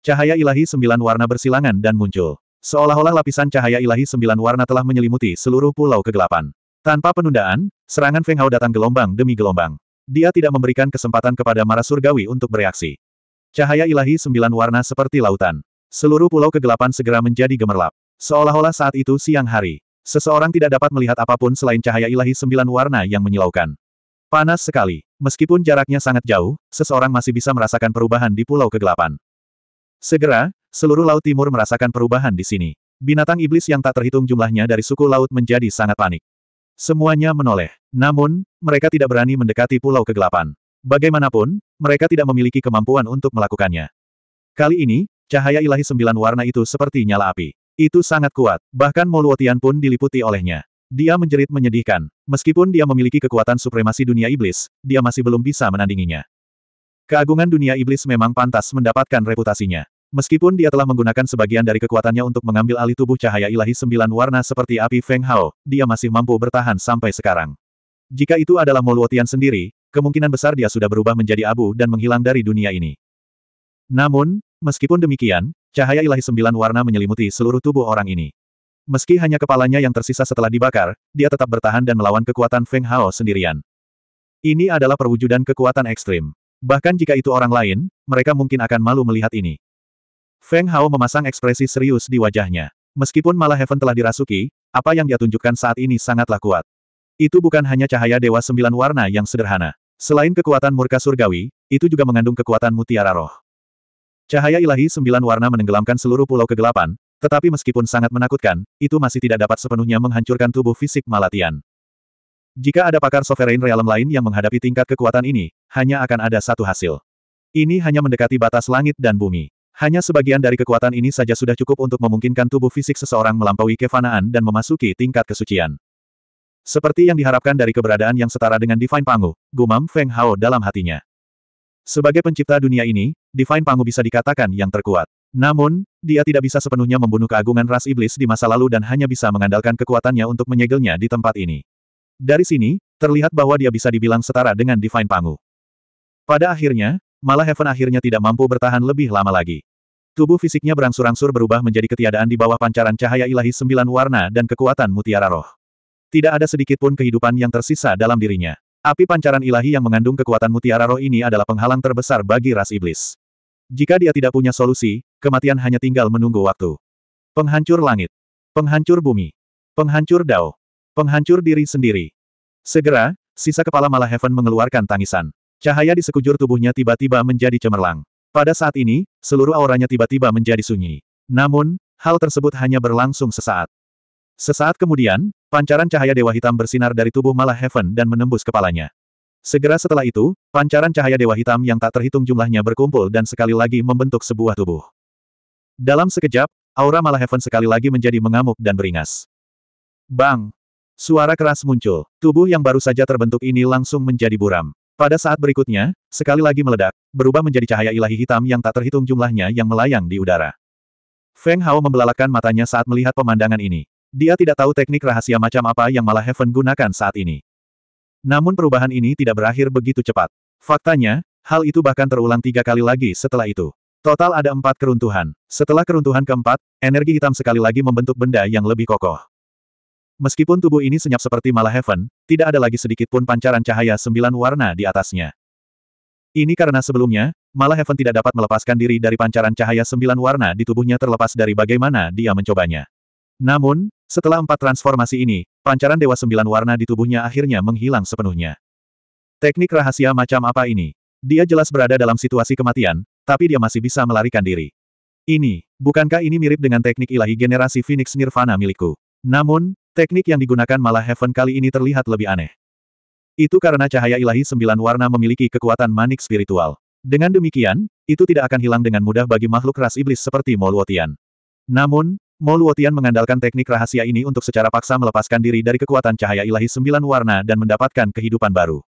Speaker 1: Cahaya ilahi sembilan warna bersilangan dan muncul. Seolah-olah lapisan cahaya ilahi sembilan warna telah menyelimuti seluruh pulau kegelapan. Tanpa penundaan, serangan Feng Hao datang gelombang demi gelombang. Dia tidak memberikan kesempatan kepada Mara Surgawi untuk bereaksi. Cahaya ilahi sembilan warna seperti lautan. Seluruh pulau kegelapan segera menjadi gemerlap. Seolah-olah saat itu siang hari. Seseorang tidak dapat melihat apapun selain cahaya ilahi sembilan warna yang menyilaukan. Panas sekali. Meskipun jaraknya sangat jauh, seseorang masih bisa merasakan perubahan di Pulau Kegelapan. Segera, seluruh Laut Timur merasakan perubahan di sini. Binatang iblis yang tak terhitung jumlahnya dari suku laut menjadi sangat panik. Semuanya menoleh. Namun, mereka tidak berani mendekati Pulau Kegelapan. Bagaimanapun, mereka tidak memiliki kemampuan untuk melakukannya. Kali ini, cahaya ilahi sembilan warna itu seperti nyala api. Itu sangat kuat, bahkan Moluotian pun diliputi olehnya. Dia menjerit menyedihkan. Meskipun dia memiliki kekuatan supremasi dunia iblis, dia masih belum bisa menandinginya. Keagungan dunia iblis memang pantas mendapatkan reputasinya. Meskipun dia telah menggunakan sebagian dari kekuatannya untuk mengambil alih tubuh cahaya ilahi sembilan warna seperti api Feng Hao, dia masih mampu bertahan sampai sekarang. Jika itu adalah Moluotian sendiri, kemungkinan besar dia sudah berubah menjadi abu dan menghilang dari dunia ini. Namun, meskipun demikian, Cahaya ilahi sembilan warna menyelimuti seluruh tubuh orang ini. Meski hanya kepalanya yang tersisa setelah dibakar, dia tetap bertahan dan melawan kekuatan Feng Hao sendirian. Ini adalah perwujudan kekuatan ekstrim. Bahkan jika itu orang lain, mereka mungkin akan malu melihat ini. Feng Hao memasang ekspresi serius di wajahnya. Meskipun malah Heaven telah dirasuki, apa yang dia tunjukkan saat ini sangatlah kuat. Itu bukan hanya cahaya Dewa Sembilan Warna yang sederhana. Selain kekuatan murka surgawi, itu juga mengandung kekuatan mutiara roh. Cahaya ilahi sembilan warna menenggelamkan seluruh pulau kegelapan, tetapi meskipun sangat menakutkan, itu masih tidak dapat sepenuhnya menghancurkan tubuh fisik Malatian. Jika ada pakar sovereign realm lain yang menghadapi tingkat kekuatan ini, hanya akan ada satu hasil. Ini hanya mendekati batas langit dan bumi. Hanya sebagian dari kekuatan ini saja sudah cukup untuk memungkinkan tubuh fisik seseorang melampaui kefanaan dan memasuki tingkat kesucian. Seperti yang diharapkan dari keberadaan yang setara dengan Divine Pangu, gumam Feng Hao dalam hatinya. Sebagai pencipta dunia ini, Divine Pangu bisa dikatakan yang terkuat. Namun, dia tidak bisa sepenuhnya membunuh keagungan ras iblis di masa lalu dan hanya bisa mengandalkan kekuatannya untuk menyegelnya di tempat ini. Dari sini, terlihat bahwa dia bisa dibilang setara dengan Divine Pangu. Pada akhirnya, malah Heaven akhirnya tidak mampu bertahan lebih lama lagi. Tubuh fisiknya berangsur-angsur berubah menjadi ketiadaan di bawah pancaran cahaya ilahi sembilan warna dan kekuatan mutiara roh. Tidak ada sedikit pun kehidupan yang tersisa dalam dirinya. Api pancaran ilahi yang mengandung kekuatan mutiara roh ini adalah penghalang terbesar bagi ras iblis. Jika dia tidak punya solusi, kematian hanya tinggal menunggu waktu. Penghancur langit. Penghancur bumi. Penghancur dao. Penghancur diri sendiri. Segera, sisa kepala malah Heaven mengeluarkan tangisan. Cahaya di sekujur tubuhnya tiba-tiba menjadi cemerlang. Pada saat ini, seluruh auranya tiba-tiba menjadi sunyi. Namun, hal tersebut hanya berlangsung sesaat. Sesaat kemudian, Pancaran cahaya Dewa Hitam bersinar dari tubuh Malah Heaven dan menembus kepalanya. Segera setelah itu, pancaran cahaya Dewa Hitam yang tak terhitung jumlahnya berkumpul dan sekali lagi membentuk sebuah tubuh. Dalam sekejap, aura Malah Heaven sekali lagi menjadi mengamuk dan beringas. Bang! Suara keras muncul, tubuh yang baru saja terbentuk ini langsung menjadi buram. Pada saat berikutnya, sekali lagi meledak, berubah menjadi cahaya ilahi hitam yang tak terhitung jumlahnya yang melayang di udara. Feng Hao membelalakan matanya saat melihat pemandangan ini. Dia tidak tahu teknik rahasia macam apa yang malah Heaven gunakan saat ini. Namun perubahan ini tidak berakhir begitu cepat. Faktanya, hal itu bahkan terulang tiga kali lagi setelah itu. Total ada empat keruntuhan. Setelah keruntuhan keempat, energi hitam sekali lagi membentuk benda yang lebih kokoh. Meskipun tubuh ini senyap seperti malah Heaven, tidak ada lagi sedikit pun pancaran cahaya sembilan warna di atasnya. Ini karena sebelumnya, malah Heaven tidak dapat melepaskan diri dari pancaran cahaya sembilan warna di tubuhnya terlepas dari bagaimana dia mencobanya. Namun, setelah empat transformasi ini, pancaran Dewa Sembilan Warna di tubuhnya akhirnya menghilang sepenuhnya. Teknik rahasia macam apa ini? Dia jelas berada dalam situasi kematian, tapi dia masih bisa melarikan diri. Ini, bukankah ini mirip dengan teknik ilahi generasi Phoenix Nirvana milikku? Namun, teknik yang digunakan malah Heaven kali ini terlihat lebih aneh. Itu karena cahaya ilahi sembilan warna memiliki kekuatan manik spiritual. Dengan demikian, itu tidak akan hilang dengan mudah bagi makhluk ras iblis seperti Molwotian. Namun, Moluotian Tian mengandalkan teknik rahasia ini untuk secara paksa melepaskan diri dari kekuatan cahaya ilahi sembilan warna dan mendapatkan kehidupan baru.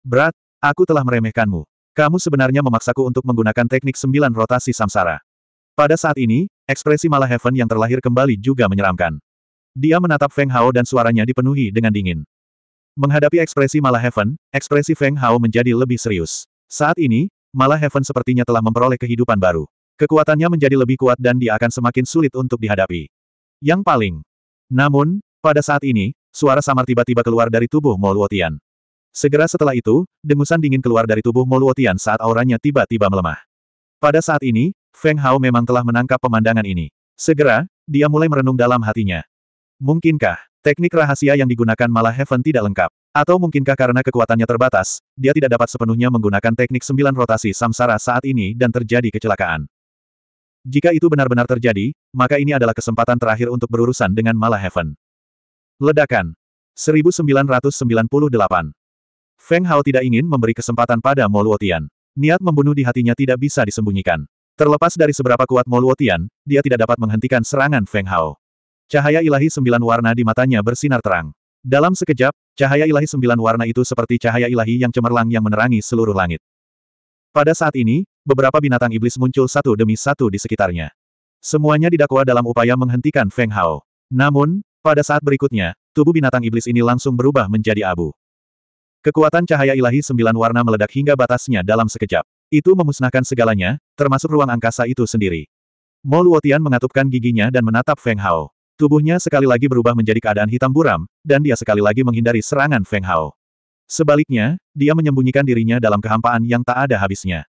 Speaker 1: Berat, aku telah meremehkanmu. Kamu sebenarnya memaksaku untuk menggunakan teknik sembilan rotasi samsara. Pada saat ini, ekspresi malah Heaven yang terlahir kembali juga menyeramkan. Dia menatap Feng Hao dan suaranya dipenuhi dengan dingin. Menghadapi ekspresi malah Heaven, ekspresi Feng Hao menjadi lebih serius. Saat ini, malah Heaven sepertinya telah memperoleh kehidupan baru. Kekuatannya menjadi lebih kuat dan dia akan semakin sulit untuk dihadapi. Yang paling. Namun, pada saat ini, suara samar tiba-tiba keluar dari tubuh Moluotian. Segera setelah itu, dengusan dingin keluar dari tubuh Moluotian saat auranya tiba-tiba melemah. Pada saat ini, Feng Hao memang telah menangkap pemandangan ini. Segera, dia mulai merenung dalam hatinya. Mungkinkah, teknik rahasia yang digunakan malah Heaven tidak lengkap? Atau mungkinkah karena kekuatannya terbatas, dia tidak dapat sepenuhnya menggunakan teknik sembilan rotasi samsara saat ini dan terjadi kecelakaan? Jika itu benar-benar terjadi, maka ini adalah kesempatan terakhir untuk berurusan dengan Mala Heaven. Ledakan. 1998. Feng Hao tidak ingin memberi kesempatan pada Moluotian. Niat membunuh di hatinya tidak bisa disembunyikan. Terlepas dari seberapa kuat Moluotian, dia tidak dapat menghentikan serangan Feng Hao. Cahaya ilahi sembilan warna di matanya bersinar terang. Dalam sekejap, cahaya ilahi sembilan warna itu seperti cahaya ilahi yang cemerlang yang menerangi seluruh langit. Pada saat ini, beberapa binatang iblis muncul satu demi satu di sekitarnya. Semuanya didakwa dalam upaya menghentikan Feng Hao. Namun, pada saat berikutnya, tubuh binatang iblis ini langsung berubah menjadi abu. Kekuatan cahaya ilahi sembilan warna meledak hingga batasnya dalam sekejap. Itu memusnahkan segalanya, termasuk ruang angkasa itu sendiri. Mo Luotian mengatupkan giginya dan menatap Feng Hao. Tubuhnya sekali lagi berubah menjadi keadaan hitam buram, dan dia sekali lagi menghindari serangan Feng Hao. Sebaliknya, dia menyembunyikan dirinya dalam kehampaan yang tak ada habisnya.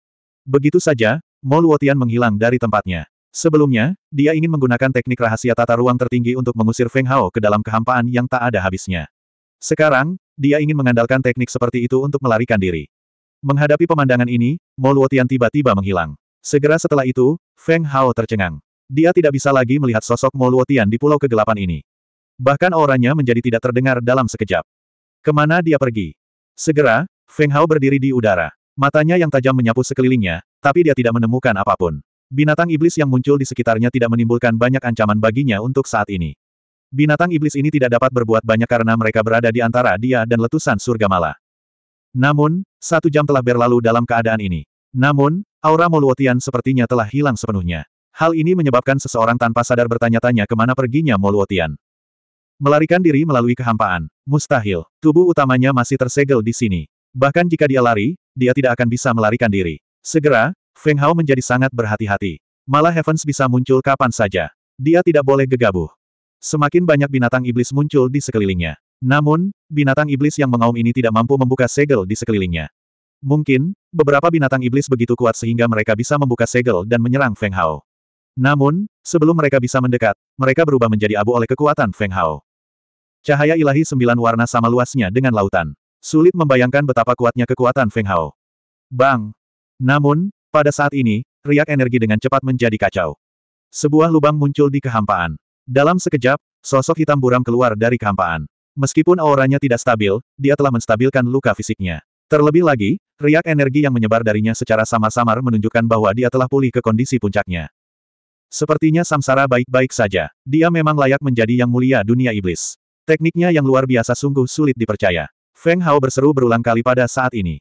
Speaker 1: Begitu saja, Mo Luotian menghilang dari tempatnya. Sebelumnya, dia ingin menggunakan teknik rahasia tata ruang tertinggi untuk mengusir Feng Hao ke dalam kehampaan yang tak ada habisnya. Sekarang, dia ingin mengandalkan teknik seperti itu untuk melarikan diri. Menghadapi pemandangan ini, Mo Luotian tiba-tiba menghilang. Segera setelah itu, Feng Hao tercengang. Dia tidak bisa lagi melihat sosok Mo Luotian di pulau kegelapan ini. Bahkan auranya menjadi tidak terdengar dalam sekejap. Kemana dia pergi? Segera, Feng Hao berdiri di udara. Matanya yang tajam menyapu sekelilingnya, tapi dia tidak menemukan apapun. Binatang iblis yang muncul di sekitarnya tidak menimbulkan banyak ancaman baginya untuk saat ini. Binatang iblis ini tidak dapat berbuat banyak karena mereka berada di antara dia dan letusan surga mala. Namun, satu jam telah berlalu dalam keadaan ini. Namun, aura Moluotian sepertinya telah hilang sepenuhnya. Hal ini menyebabkan seseorang tanpa sadar bertanya-tanya kemana perginya Moluotian. Melarikan diri melalui kehampaan. Mustahil. Tubuh utamanya masih tersegel di sini. Bahkan jika dia lari, dia tidak akan bisa melarikan diri. Segera, Feng Hao menjadi sangat berhati-hati. Malah Heavens bisa muncul kapan saja. Dia tidak boleh gegabah. Semakin banyak binatang iblis muncul di sekelilingnya. Namun, binatang iblis yang mengaum ini tidak mampu membuka segel di sekelilingnya. Mungkin, beberapa binatang iblis begitu kuat sehingga mereka bisa membuka segel dan menyerang Feng Hao. Namun, sebelum mereka bisa mendekat, mereka berubah menjadi abu oleh kekuatan Feng Hao. Cahaya ilahi sembilan warna sama luasnya dengan lautan. Sulit membayangkan betapa kuatnya kekuatan Feng Hao. Bang! Namun, pada saat ini, riak energi dengan cepat menjadi kacau. Sebuah lubang muncul di kehampaan. Dalam sekejap, sosok hitam buram keluar dari kehampaan. Meskipun auranya tidak stabil, dia telah menstabilkan luka fisiknya. Terlebih lagi, riak energi yang menyebar darinya secara samar-samar menunjukkan bahwa dia telah pulih ke kondisi puncaknya. Sepertinya Samsara baik-baik saja. Dia memang layak menjadi yang mulia dunia iblis. Tekniknya yang luar biasa sungguh sulit dipercaya. Feng Hao berseru berulang kali pada saat ini.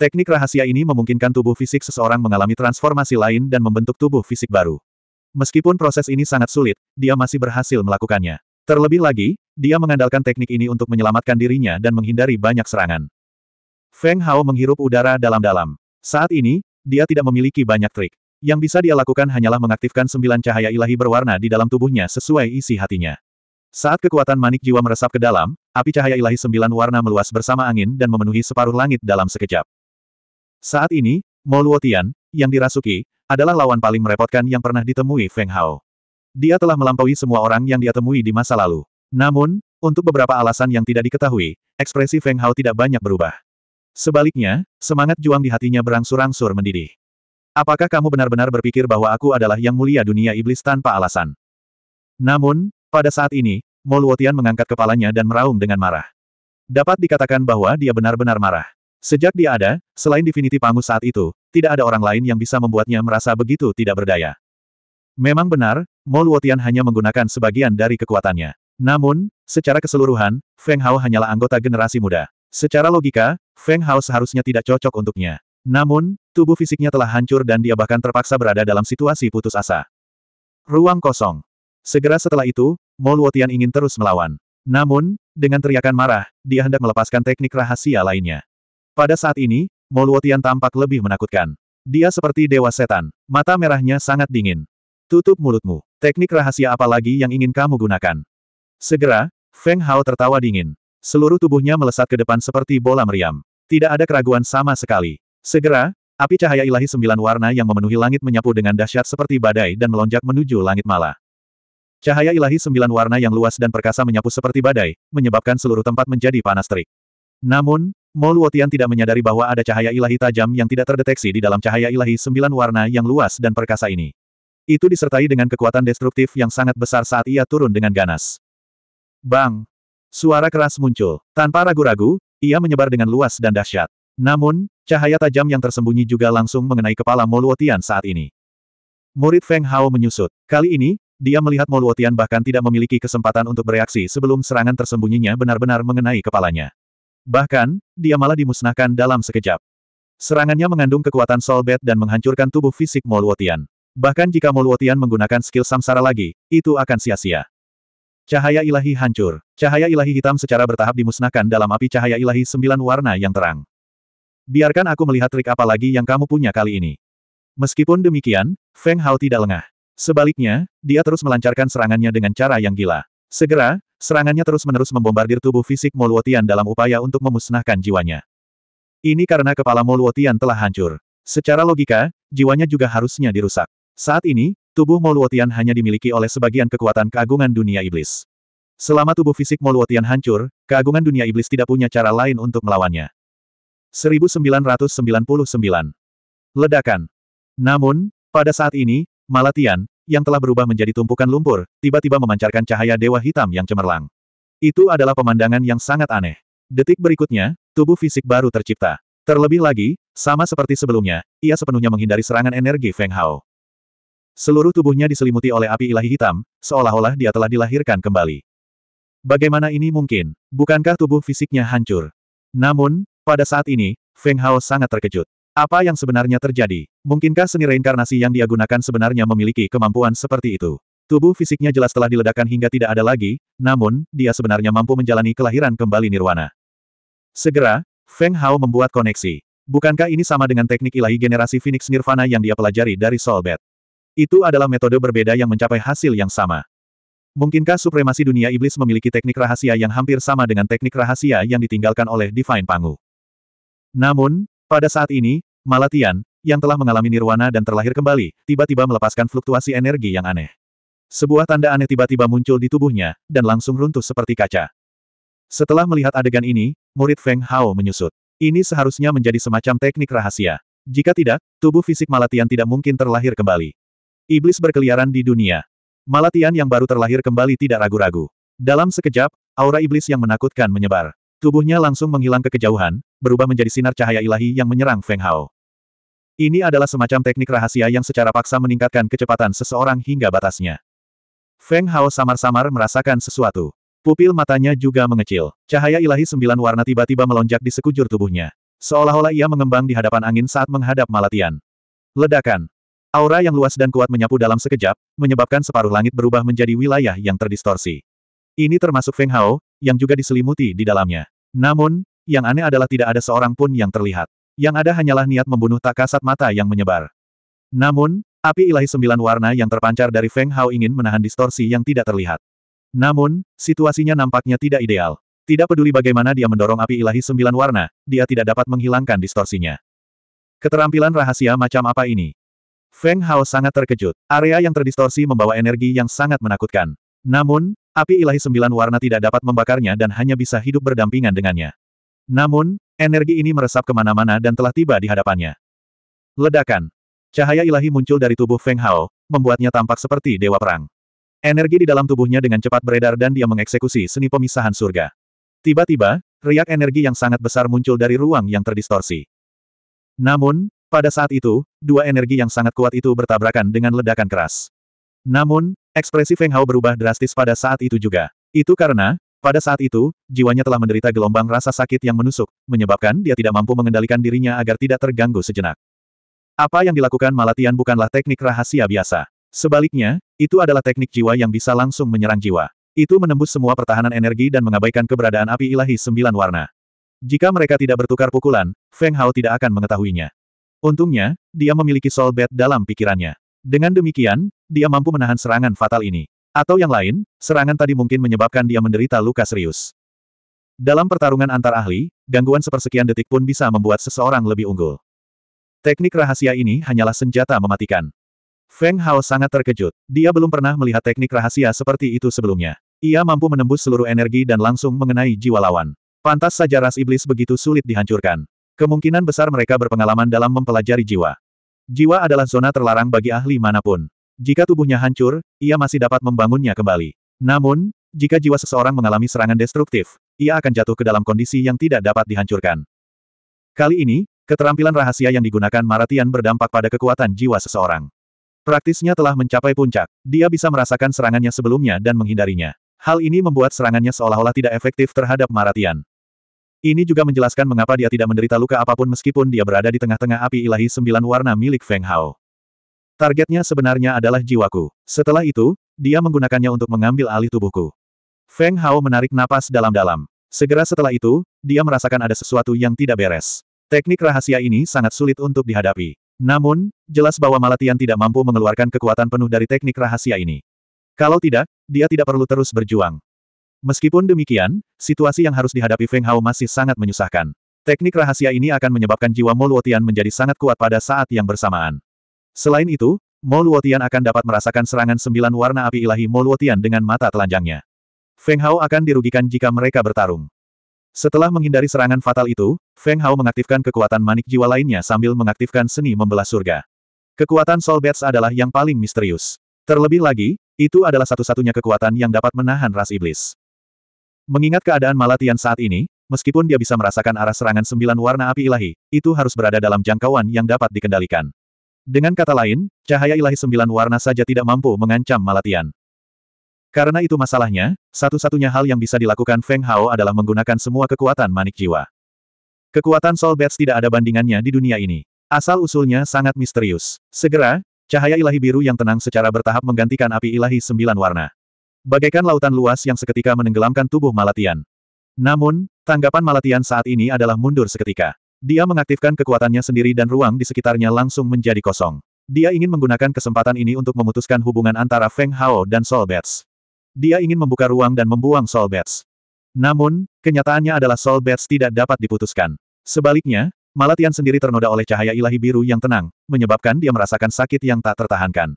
Speaker 1: Teknik rahasia ini memungkinkan tubuh fisik seseorang mengalami transformasi lain dan membentuk tubuh fisik baru. Meskipun proses ini sangat sulit, dia masih berhasil melakukannya. Terlebih lagi, dia mengandalkan teknik ini untuk menyelamatkan dirinya dan menghindari banyak serangan. Feng Hao menghirup udara dalam-dalam. Saat ini, dia tidak memiliki banyak trik. Yang bisa dia lakukan hanyalah mengaktifkan sembilan cahaya ilahi berwarna di dalam tubuhnya sesuai isi hatinya. Saat kekuatan manik jiwa meresap ke dalam, api cahaya ilahi sembilan warna meluas bersama angin dan memenuhi separuh langit dalam sekejap. Saat ini, Moluotian, yang dirasuki, adalah lawan paling merepotkan yang pernah ditemui Feng Hao. Dia telah melampaui semua orang yang dia temui di masa lalu. Namun, untuk beberapa alasan yang tidak diketahui, ekspresi Feng Hao tidak banyak berubah. Sebaliknya, semangat juang di hatinya berangsur-angsur mendidih. Apakah kamu benar-benar berpikir bahwa aku adalah yang mulia dunia iblis tanpa alasan? Namun, pada saat ini, Moluotian mengangkat kepalanya dan meraung dengan marah. Dapat dikatakan bahwa dia benar-benar marah. Sejak dia ada, selain Divinity Pangus saat itu, tidak ada orang lain yang bisa membuatnya merasa begitu tidak berdaya. Memang benar, Moluotian hanya menggunakan sebagian dari kekuatannya. Namun, secara keseluruhan, Feng Hao hanyalah anggota generasi muda. Secara logika, Feng Hao seharusnya tidak cocok untuknya. Namun, tubuh fisiknya telah hancur dan dia bahkan terpaksa berada dalam situasi putus asa. Ruang kosong. Segera setelah itu, Mo ingin terus melawan. Namun, dengan teriakan marah, dia hendak melepaskan teknik rahasia lainnya. Pada saat ini, Mo tampak lebih menakutkan. Dia seperti dewa setan, mata merahnya sangat dingin. Tutup mulutmu. Teknik rahasia apa lagi yang ingin kamu gunakan? Segera, Feng Hao tertawa dingin. Seluruh tubuhnya melesat ke depan seperti bola meriam. Tidak ada keraguan sama sekali. Segera, api cahaya ilahi sembilan warna yang memenuhi langit menyapu dengan dahsyat seperti badai dan melonjak menuju langit malah. Cahaya ilahi sembilan warna yang luas dan perkasa menyapu seperti badai, menyebabkan seluruh tempat menjadi panas terik. Namun, Mo Luotian tidak menyadari bahwa ada cahaya ilahi tajam yang tidak terdeteksi di dalam cahaya ilahi sembilan warna yang luas dan perkasa ini. Itu disertai dengan kekuatan destruktif yang sangat besar saat ia turun dengan ganas. Bang! Suara keras muncul. Tanpa ragu-ragu, ia menyebar dengan luas dan dahsyat. Namun, cahaya tajam yang tersembunyi juga langsung mengenai kepala Mo Luotian saat ini. Murid Feng Hao menyusut. Kali ini, dia melihat Moluotian bahkan tidak memiliki kesempatan untuk bereaksi sebelum serangan tersembunyinya benar-benar mengenai kepalanya. Bahkan, dia malah dimusnahkan dalam sekejap. Serangannya mengandung kekuatan solbet dan menghancurkan tubuh fisik Moluotian. Bahkan jika Moluotian menggunakan skill samsara lagi, itu akan sia-sia. Cahaya ilahi hancur. Cahaya ilahi hitam secara bertahap dimusnahkan dalam api cahaya ilahi sembilan warna yang terang. Biarkan aku melihat trik apa lagi yang kamu punya kali ini. Meskipun demikian, Feng Hao tidak lengah. Sebaliknya, dia terus melancarkan serangannya dengan cara yang gila. Segera, serangannya terus-menerus membombardir tubuh fisik Moluotian dalam upaya untuk memusnahkan jiwanya. Ini karena kepala Moluotian telah hancur. Secara logika, jiwanya juga harusnya dirusak. Saat ini, tubuh Moluotian hanya dimiliki oleh sebagian kekuatan keagungan dunia iblis. Selama tubuh fisik Moluotian hancur, keagungan dunia iblis tidak punya cara lain untuk melawannya. 1999 Ledakan. Namun, pada saat ini, Malatian, yang telah berubah menjadi tumpukan lumpur, tiba-tiba memancarkan cahaya dewa hitam yang cemerlang. Itu adalah pemandangan yang sangat aneh. Detik berikutnya, tubuh fisik baru tercipta. Terlebih lagi, sama seperti sebelumnya, ia sepenuhnya menghindari serangan energi Feng Hao. Seluruh tubuhnya diselimuti oleh api ilahi hitam, seolah-olah dia telah dilahirkan kembali. Bagaimana ini mungkin? Bukankah tubuh fisiknya hancur? Namun, pada saat ini, Feng Hao sangat terkejut. Apa yang sebenarnya terjadi? Mungkinkah seni reinkarnasi yang dia gunakan sebenarnya memiliki kemampuan seperti itu? Tubuh fisiknya jelas telah diledakkan hingga tidak ada lagi, namun, dia sebenarnya mampu menjalani kelahiran kembali nirwana. Segera, Feng Hao membuat koneksi. Bukankah ini sama dengan teknik ilahi generasi Phoenix Nirvana yang dia pelajari dari Solbet? Itu adalah metode berbeda yang mencapai hasil yang sama. Mungkinkah supremasi dunia iblis memiliki teknik rahasia yang hampir sama dengan teknik rahasia yang ditinggalkan oleh Divine Pangu? Namun, pada saat ini, Malatian, yang telah mengalami nirwana dan terlahir kembali, tiba-tiba melepaskan fluktuasi energi yang aneh. Sebuah tanda aneh tiba-tiba muncul di tubuhnya, dan langsung runtuh seperti kaca. Setelah melihat adegan ini, murid Feng Hao menyusut. Ini seharusnya menjadi semacam teknik rahasia. Jika tidak, tubuh fisik Malatian tidak mungkin terlahir kembali. Iblis berkeliaran di dunia. Malatian yang baru terlahir kembali tidak ragu-ragu. Dalam sekejap, aura iblis yang menakutkan menyebar. Tubuhnya langsung menghilang ke kejauhan, berubah menjadi sinar cahaya ilahi yang menyerang Feng Hao. Ini adalah semacam teknik rahasia yang secara paksa meningkatkan kecepatan seseorang hingga batasnya. Feng Hao samar-samar merasakan sesuatu. Pupil matanya juga mengecil. Cahaya ilahi sembilan warna tiba-tiba melonjak di sekujur tubuhnya. Seolah-olah ia mengembang di hadapan angin saat menghadap Malatian. Ledakan. Aura yang luas dan kuat menyapu dalam sekejap, menyebabkan separuh langit berubah menjadi wilayah yang terdistorsi. Ini termasuk Feng Hao, yang juga diselimuti di dalamnya. Namun, yang aneh adalah tidak ada seorang pun yang terlihat yang ada hanyalah niat membunuh tak kasat mata yang menyebar. Namun, api ilahi sembilan warna yang terpancar dari Feng Hao ingin menahan distorsi yang tidak terlihat. Namun, situasinya nampaknya tidak ideal. Tidak peduli bagaimana dia mendorong api ilahi sembilan warna, dia tidak dapat menghilangkan distorsinya. Keterampilan rahasia macam apa ini? Feng Hao sangat terkejut. Area yang terdistorsi membawa energi yang sangat menakutkan. Namun, api ilahi sembilan warna tidak dapat membakarnya dan hanya bisa hidup berdampingan dengannya. Namun, Energi ini meresap kemana-mana dan telah tiba di hadapannya. Ledakan. Cahaya ilahi muncul dari tubuh Feng Hao, membuatnya tampak seperti dewa perang. Energi di dalam tubuhnya dengan cepat beredar dan dia mengeksekusi seni pemisahan surga. Tiba-tiba, riak energi yang sangat besar muncul dari ruang yang terdistorsi. Namun, pada saat itu, dua energi yang sangat kuat itu bertabrakan dengan ledakan keras. Namun, ekspresi Feng Hao berubah drastis pada saat itu juga. Itu karena, pada saat itu, jiwanya telah menderita gelombang rasa sakit yang menusuk, menyebabkan dia tidak mampu mengendalikan dirinya agar tidak terganggu sejenak. Apa yang dilakukan Malatian bukanlah teknik rahasia biasa. Sebaliknya, itu adalah teknik jiwa yang bisa langsung menyerang jiwa. Itu menembus semua pertahanan energi dan mengabaikan keberadaan api ilahi sembilan warna. Jika mereka tidak bertukar pukulan, Feng Hao tidak akan mengetahuinya. Untungnya, dia memiliki soul bed dalam pikirannya. Dengan demikian, dia mampu menahan serangan fatal ini. Atau yang lain, serangan tadi mungkin menyebabkan dia menderita luka serius. Dalam pertarungan antar ahli, gangguan sepersekian detik pun bisa membuat seseorang lebih unggul. Teknik rahasia ini hanyalah senjata mematikan. Feng Hao sangat terkejut. Dia belum pernah melihat teknik rahasia seperti itu sebelumnya. Ia mampu menembus seluruh energi dan langsung mengenai jiwa lawan. Pantas saja ras iblis begitu sulit dihancurkan. Kemungkinan besar mereka berpengalaman dalam mempelajari jiwa. Jiwa adalah zona terlarang bagi ahli manapun. Jika tubuhnya hancur, ia masih dapat membangunnya kembali. Namun, jika jiwa seseorang mengalami serangan destruktif, ia akan jatuh ke dalam kondisi yang tidak dapat dihancurkan. Kali ini, keterampilan rahasia yang digunakan Maratian berdampak pada kekuatan jiwa seseorang. Praktisnya telah mencapai puncak, dia bisa merasakan serangannya sebelumnya dan menghindarinya. Hal ini membuat serangannya seolah-olah tidak efektif terhadap Maratian. Ini juga menjelaskan mengapa dia tidak menderita luka apapun meskipun dia berada di tengah-tengah api ilahi sembilan warna milik Feng Hao. Targetnya sebenarnya adalah jiwaku. Setelah itu, dia menggunakannya untuk mengambil alih tubuhku. Feng Hao menarik napas dalam-dalam. Segera setelah itu, dia merasakan ada sesuatu yang tidak beres. Teknik rahasia ini sangat sulit untuk dihadapi. Namun, jelas bahwa Malatian tidak mampu mengeluarkan kekuatan penuh dari teknik rahasia ini. Kalau tidak, dia tidak perlu terus berjuang. Meskipun demikian, situasi yang harus dihadapi Feng Hao masih sangat menyusahkan. Teknik rahasia ini akan menyebabkan jiwa Moluotian menjadi sangat kuat pada saat yang bersamaan. Selain itu, Moluotian akan dapat merasakan serangan sembilan warna api ilahi Moluotian dengan mata telanjangnya. Feng Hao akan dirugikan jika mereka bertarung. Setelah menghindari serangan fatal itu, Feng Hao mengaktifkan kekuatan manik jiwa lainnya sambil mengaktifkan seni membelah surga. Kekuatan Soul Bats adalah yang paling misterius. Terlebih lagi, itu adalah satu-satunya kekuatan yang dapat menahan ras iblis. Mengingat keadaan Malatian saat ini, meskipun dia bisa merasakan arah serangan sembilan warna api ilahi, itu harus berada dalam jangkauan yang dapat dikendalikan. Dengan kata lain, cahaya ilahi sembilan warna saja tidak mampu mengancam Malatian. Karena itu masalahnya, satu-satunya hal yang bisa dilakukan Feng Hao adalah menggunakan semua kekuatan manik jiwa. Kekuatan Soul Bats tidak ada bandingannya di dunia ini. Asal-usulnya sangat misterius. Segera, cahaya ilahi biru yang tenang secara bertahap menggantikan api ilahi sembilan warna. Bagaikan lautan luas yang seketika menenggelamkan tubuh Malatian. Namun, tanggapan Malatian saat ini adalah mundur seketika. Dia mengaktifkan kekuatannya sendiri dan ruang di sekitarnya langsung menjadi kosong. Dia ingin menggunakan kesempatan ini untuk memutuskan hubungan antara Feng Hao dan Solbets. Dia ingin membuka ruang dan membuang Solbets. Namun, kenyataannya adalah Solbets tidak dapat diputuskan. Sebaliknya, Malatian sendiri ternoda oleh cahaya ilahi biru yang tenang, menyebabkan dia merasakan sakit yang tak tertahankan.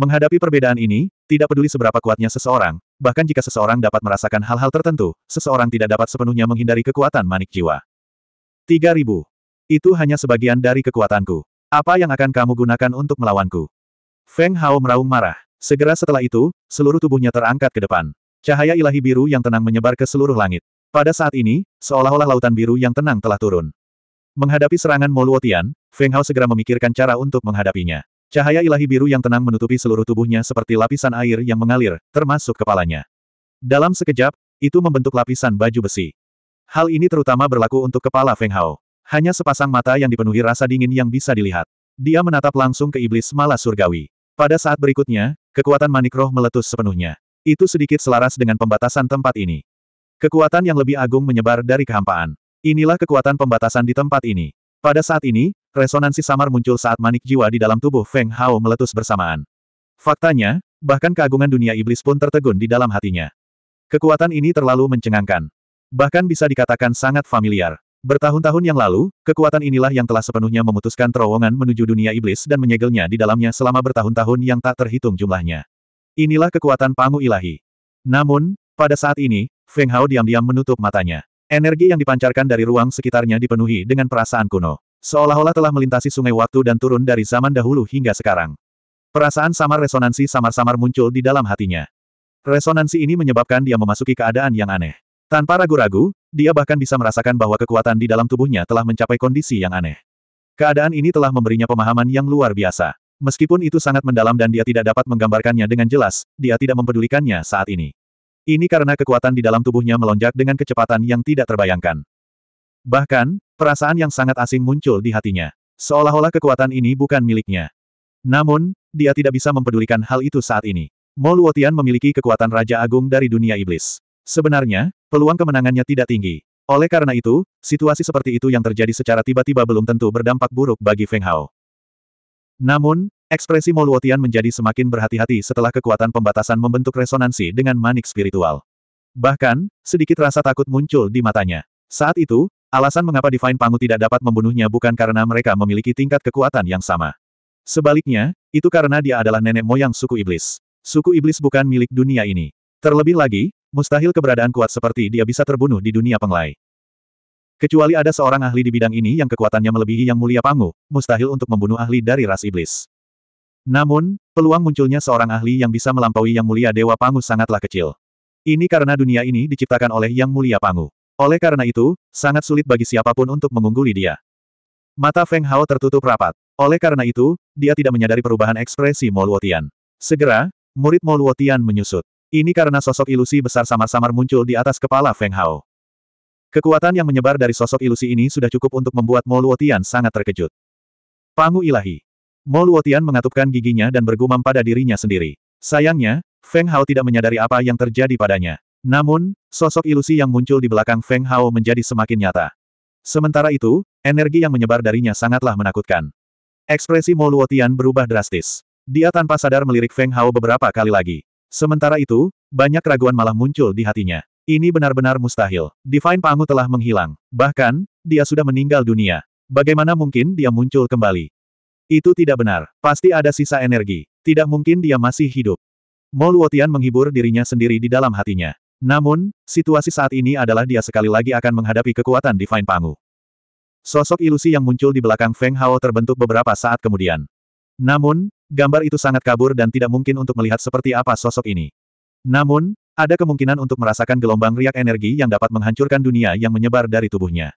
Speaker 1: Menghadapi perbedaan ini, tidak peduli seberapa kuatnya seseorang, bahkan jika seseorang dapat merasakan hal-hal tertentu, seseorang tidak dapat sepenuhnya menghindari kekuatan manik jiwa. Tiga ribu. Itu hanya sebagian dari kekuatanku. Apa yang akan kamu gunakan untuk melawanku? Feng Hao meraung marah. Segera setelah itu, seluruh tubuhnya terangkat ke depan. Cahaya ilahi biru yang tenang menyebar ke seluruh langit. Pada saat ini, seolah-olah lautan biru yang tenang telah turun. Menghadapi serangan Moluotian, Feng Hao segera memikirkan cara untuk menghadapinya. Cahaya ilahi biru yang tenang menutupi seluruh tubuhnya seperti lapisan air yang mengalir, termasuk kepalanya. Dalam sekejap, itu membentuk lapisan baju besi. Hal ini terutama berlaku untuk kepala Feng Hao. Hanya sepasang mata yang dipenuhi rasa dingin yang bisa dilihat. Dia menatap langsung ke iblis malas surgawi. Pada saat berikutnya, kekuatan manik roh meletus sepenuhnya. Itu sedikit selaras dengan pembatasan tempat ini. Kekuatan yang lebih agung menyebar dari kehampaan. Inilah kekuatan pembatasan di tempat ini. Pada saat ini, resonansi samar muncul saat manik jiwa di dalam tubuh Feng Hao meletus bersamaan. Faktanya, bahkan keagungan dunia iblis pun tertegun di dalam hatinya. Kekuatan ini terlalu mencengangkan. Bahkan bisa dikatakan sangat familiar. Bertahun-tahun yang lalu, kekuatan inilah yang telah sepenuhnya memutuskan terowongan menuju dunia iblis dan menyegelnya di dalamnya selama bertahun-tahun yang tak terhitung jumlahnya. Inilah kekuatan pangu ilahi. Namun, pada saat ini, Feng Hao diam-diam menutup matanya. Energi yang dipancarkan dari ruang sekitarnya dipenuhi dengan perasaan kuno. Seolah-olah telah melintasi sungai waktu dan turun dari zaman dahulu hingga sekarang. Perasaan samar resonansi samar-samar muncul di dalam hatinya. Resonansi ini menyebabkan dia memasuki keadaan yang aneh. Tanpa ragu-ragu, dia bahkan bisa merasakan bahwa kekuatan di dalam tubuhnya telah mencapai kondisi yang aneh. Keadaan ini telah memberinya pemahaman yang luar biasa. Meskipun itu sangat mendalam dan dia tidak dapat menggambarkannya dengan jelas, dia tidak mempedulikannya saat ini. Ini karena kekuatan di dalam tubuhnya melonjak dengan kecepatan yang tidak terbayangkan. Bahkan, perasaan yang sangat asing muncul di hatinya. Seolah-olah kekuatan ini bukan miliknya. Namun, dia tidak bisa mempedulikan hal itu saat ini. Mo Luotian memiliki kekuatan Raja Agung dari dunia iblis. Sebenarnya, Peluang kemenangannya tidak tinggi. Oleh karena itu, situasi seperti itu yang terjadi secara tiba-tiba belum tentu berdampak buruk bagi Feng Hao. Namun, ekspresi Moluotian menjadi semakin berhati-hati setelah kekuatan pembatasan membentuk resonansi dengan manik spiritual. Bahkan, sedikit rasa takut muncul di matanya. Saat itu, alasan mengapa Divine Pangu tidak dapat membunuhnya bukan karena mereka memiliki tingkat kekuatan yang sama. Sebaliknya, itu karena dia adalah nenek moyang suku iblis. Suku iblis bukan milik dunia ini. Terlebih lagi, Mustahil keberadaan kuat seperti dia bisa terbunuh di dunia penglai. Kecuali ada seorang ahli di bidang ini yang kekuatannya melebihi yang mulia Pangu, mustahil untuk membunuh ahli dari ras iblis. Namun, peluang munculnya seorang ahli yang bisa melampaui yang mulia Dewa Pangu sangatlah kecil. Ini karena dunia ini diciptakan oleh yang mulia Pangu. Oleh karena itu, sangat sulit bagi siapapun untuk mengungguli dia. Mata Feng Hao tertutup rapat. Oleh karena itu, dia tidak menyadari perubahan ekspresi Moluotian. Segera, murid Moluotian menyusut. Ini karena sosok ilusi besar samar-samar muncul di atas kepala Feng Hao. Kekuatan yang menyebar dari sosok ilusi ini sudah cukup untuk membuat Mo Luotian sangat terkejut. Pangu ilahi. Mo Luotian mengatupkan giginya dan bergumam pada dirinya sendiri. Sayangnya, Feng Hao tidak menyadari apa yang terjadi padanya. Namun, sosok ilusi yang muncul di belakang Feng Hao menjadi semakin nyata. Sementara itu, energi yang menyebar darinya sangatlah menakutkan. Ekspresi Mo Luotian berubah drastis. Dia tanpa sadar melirik Feng Hao beberapa kali lagi. Sementara itu, banyak keraguan malah muncul di hatinya. Ini benar-benar mustahil. Divine Pangu telah menghilang. Bahkan, dia sudah meninggal dunia. Bagaimana mungkin dia muncul kembali? Itu tidak benar. Pasti ada sisa energi. Tidak mungkin dia masih hidup. Mo Luotian menghibur dirinya sendiri di dalam hatinya. Namun, situasi saat ini adalah dia sekali lagi akan menghadapi kekuatan Divine Pangu. Sosok ilusi yang muncul di belakang Feng Hao terbentuk beberapa saat kemudian. Namun, Gambar itu sangat kabur dan tidak mungkin untuk melihat seperti apa sosok ini. Namun, ada kemungkinan untuk merasakan gelombang riak energi yang dapat menghancurkan dunia yang menyebar dari tubuhnya.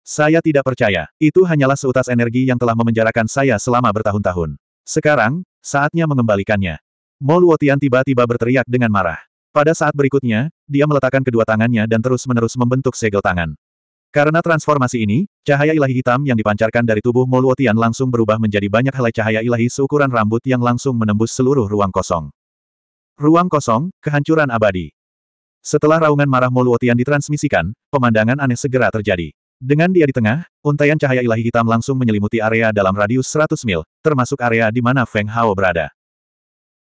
Speaker 1: Saya tidak percaya, itu hanyalah seutas energi yang telah memenjarakan saya selama bertahun-tahun. Sekarang, saatnya mengembalikannya. Moluotian tiba-tiba berteriak dengan marah. Pada saat berikutnya, dia meletakkan kedua tangannya dan terus-menerus membentuk segel tangan. Karena transformasi ini, cahaya ilahi hitam yang dipancarkan dari tubuh Moluotian langsung berubah menjadi banyak helai cahaya ilahi seukuran rambut yang langsung menembus seluruh ruang kosong. Ruang kosong, kehancuran abadi. Setelah raungan marah Moluotian ditransmisikan, pemandangan aneh segera terjadi. Dengan dia di tengah, untaian cahaya ilahi hitam langsung menyelimuti area dalam radius 100 mil, termasuk area di mana Feng Hao berada.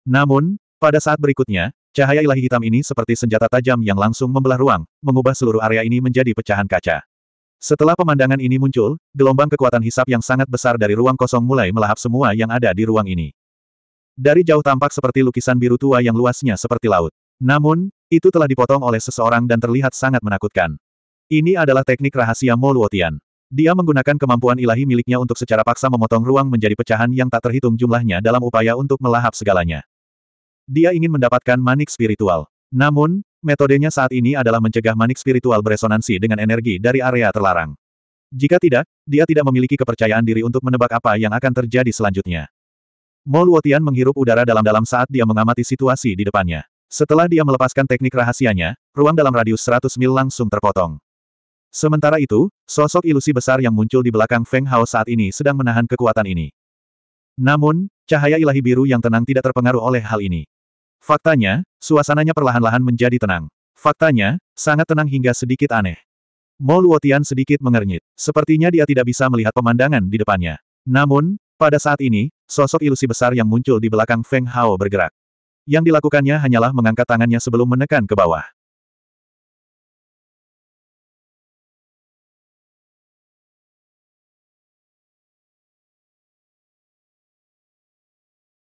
Speaker 1: Namun, pada saat berikutnya, cahaya ilahi hitam ini seperti senjata tajam yang langsung membelah ruang, mengubah seluruh area ini menjadi pecahan kaca. Setelah pemandangan ini muncul, gelombang kekuatan hisap yang sangat besar dari ruang kosong mulai melahap semua yang ada di ruang ini. Dari jauh tampak seperti lukisan biru tua yang luasnya seperti laut. Namun, itu telah dipotong oleh seseorang dan terlihat sangat menakutkan. Ini adalah teknik rahasia Moluotian. Dia menggunakan kemampuan ilahi miliknya untuk secara paksa memotong ruang menjadi pecahan yang tak terhitung jumlahnya dalam upaya untuk melahap segalanya. Dia ingin mendapatkan manik spiritual. Namun, Metodenya saat ini adalah mencegah manik spiritual beresonansi dengan energi dari area terlarang. Jika tidak, dia tidak memiliki kepercayaan diri untuk menebak apa yang akan terjadi selanjutnya. Mo Luotian menghirup udara dalam-dalam saat dia mengamati situasi di depannya. Setelah dia melepaskan teknik rahasianya, ruang dalam radius 100 mil langsung terpotong. Sementara itu, sosok ilusi besar yang muncul di belakang Feng Hao saat ini sedang menahan kekuatan ini. Namun, cahaya ilahi biru yang tenang tidak terpengaruh oleh hal ini. Faktanya, suasananya perlahan-lahan menjadi tenang. Faktanya, sangat tenang hingga sedikit aneh. Mo Luotian sedikit mengernyit. Sepertinya dia tidak bisa melihat pemandangan di depannya. Namun, pada saat ini, sosok ilusi besar yang muncul di belakang Feng Hao bergerak. Yang dilakukannya hanyalah mengangkat tangannya sebelum menekan ke bawah.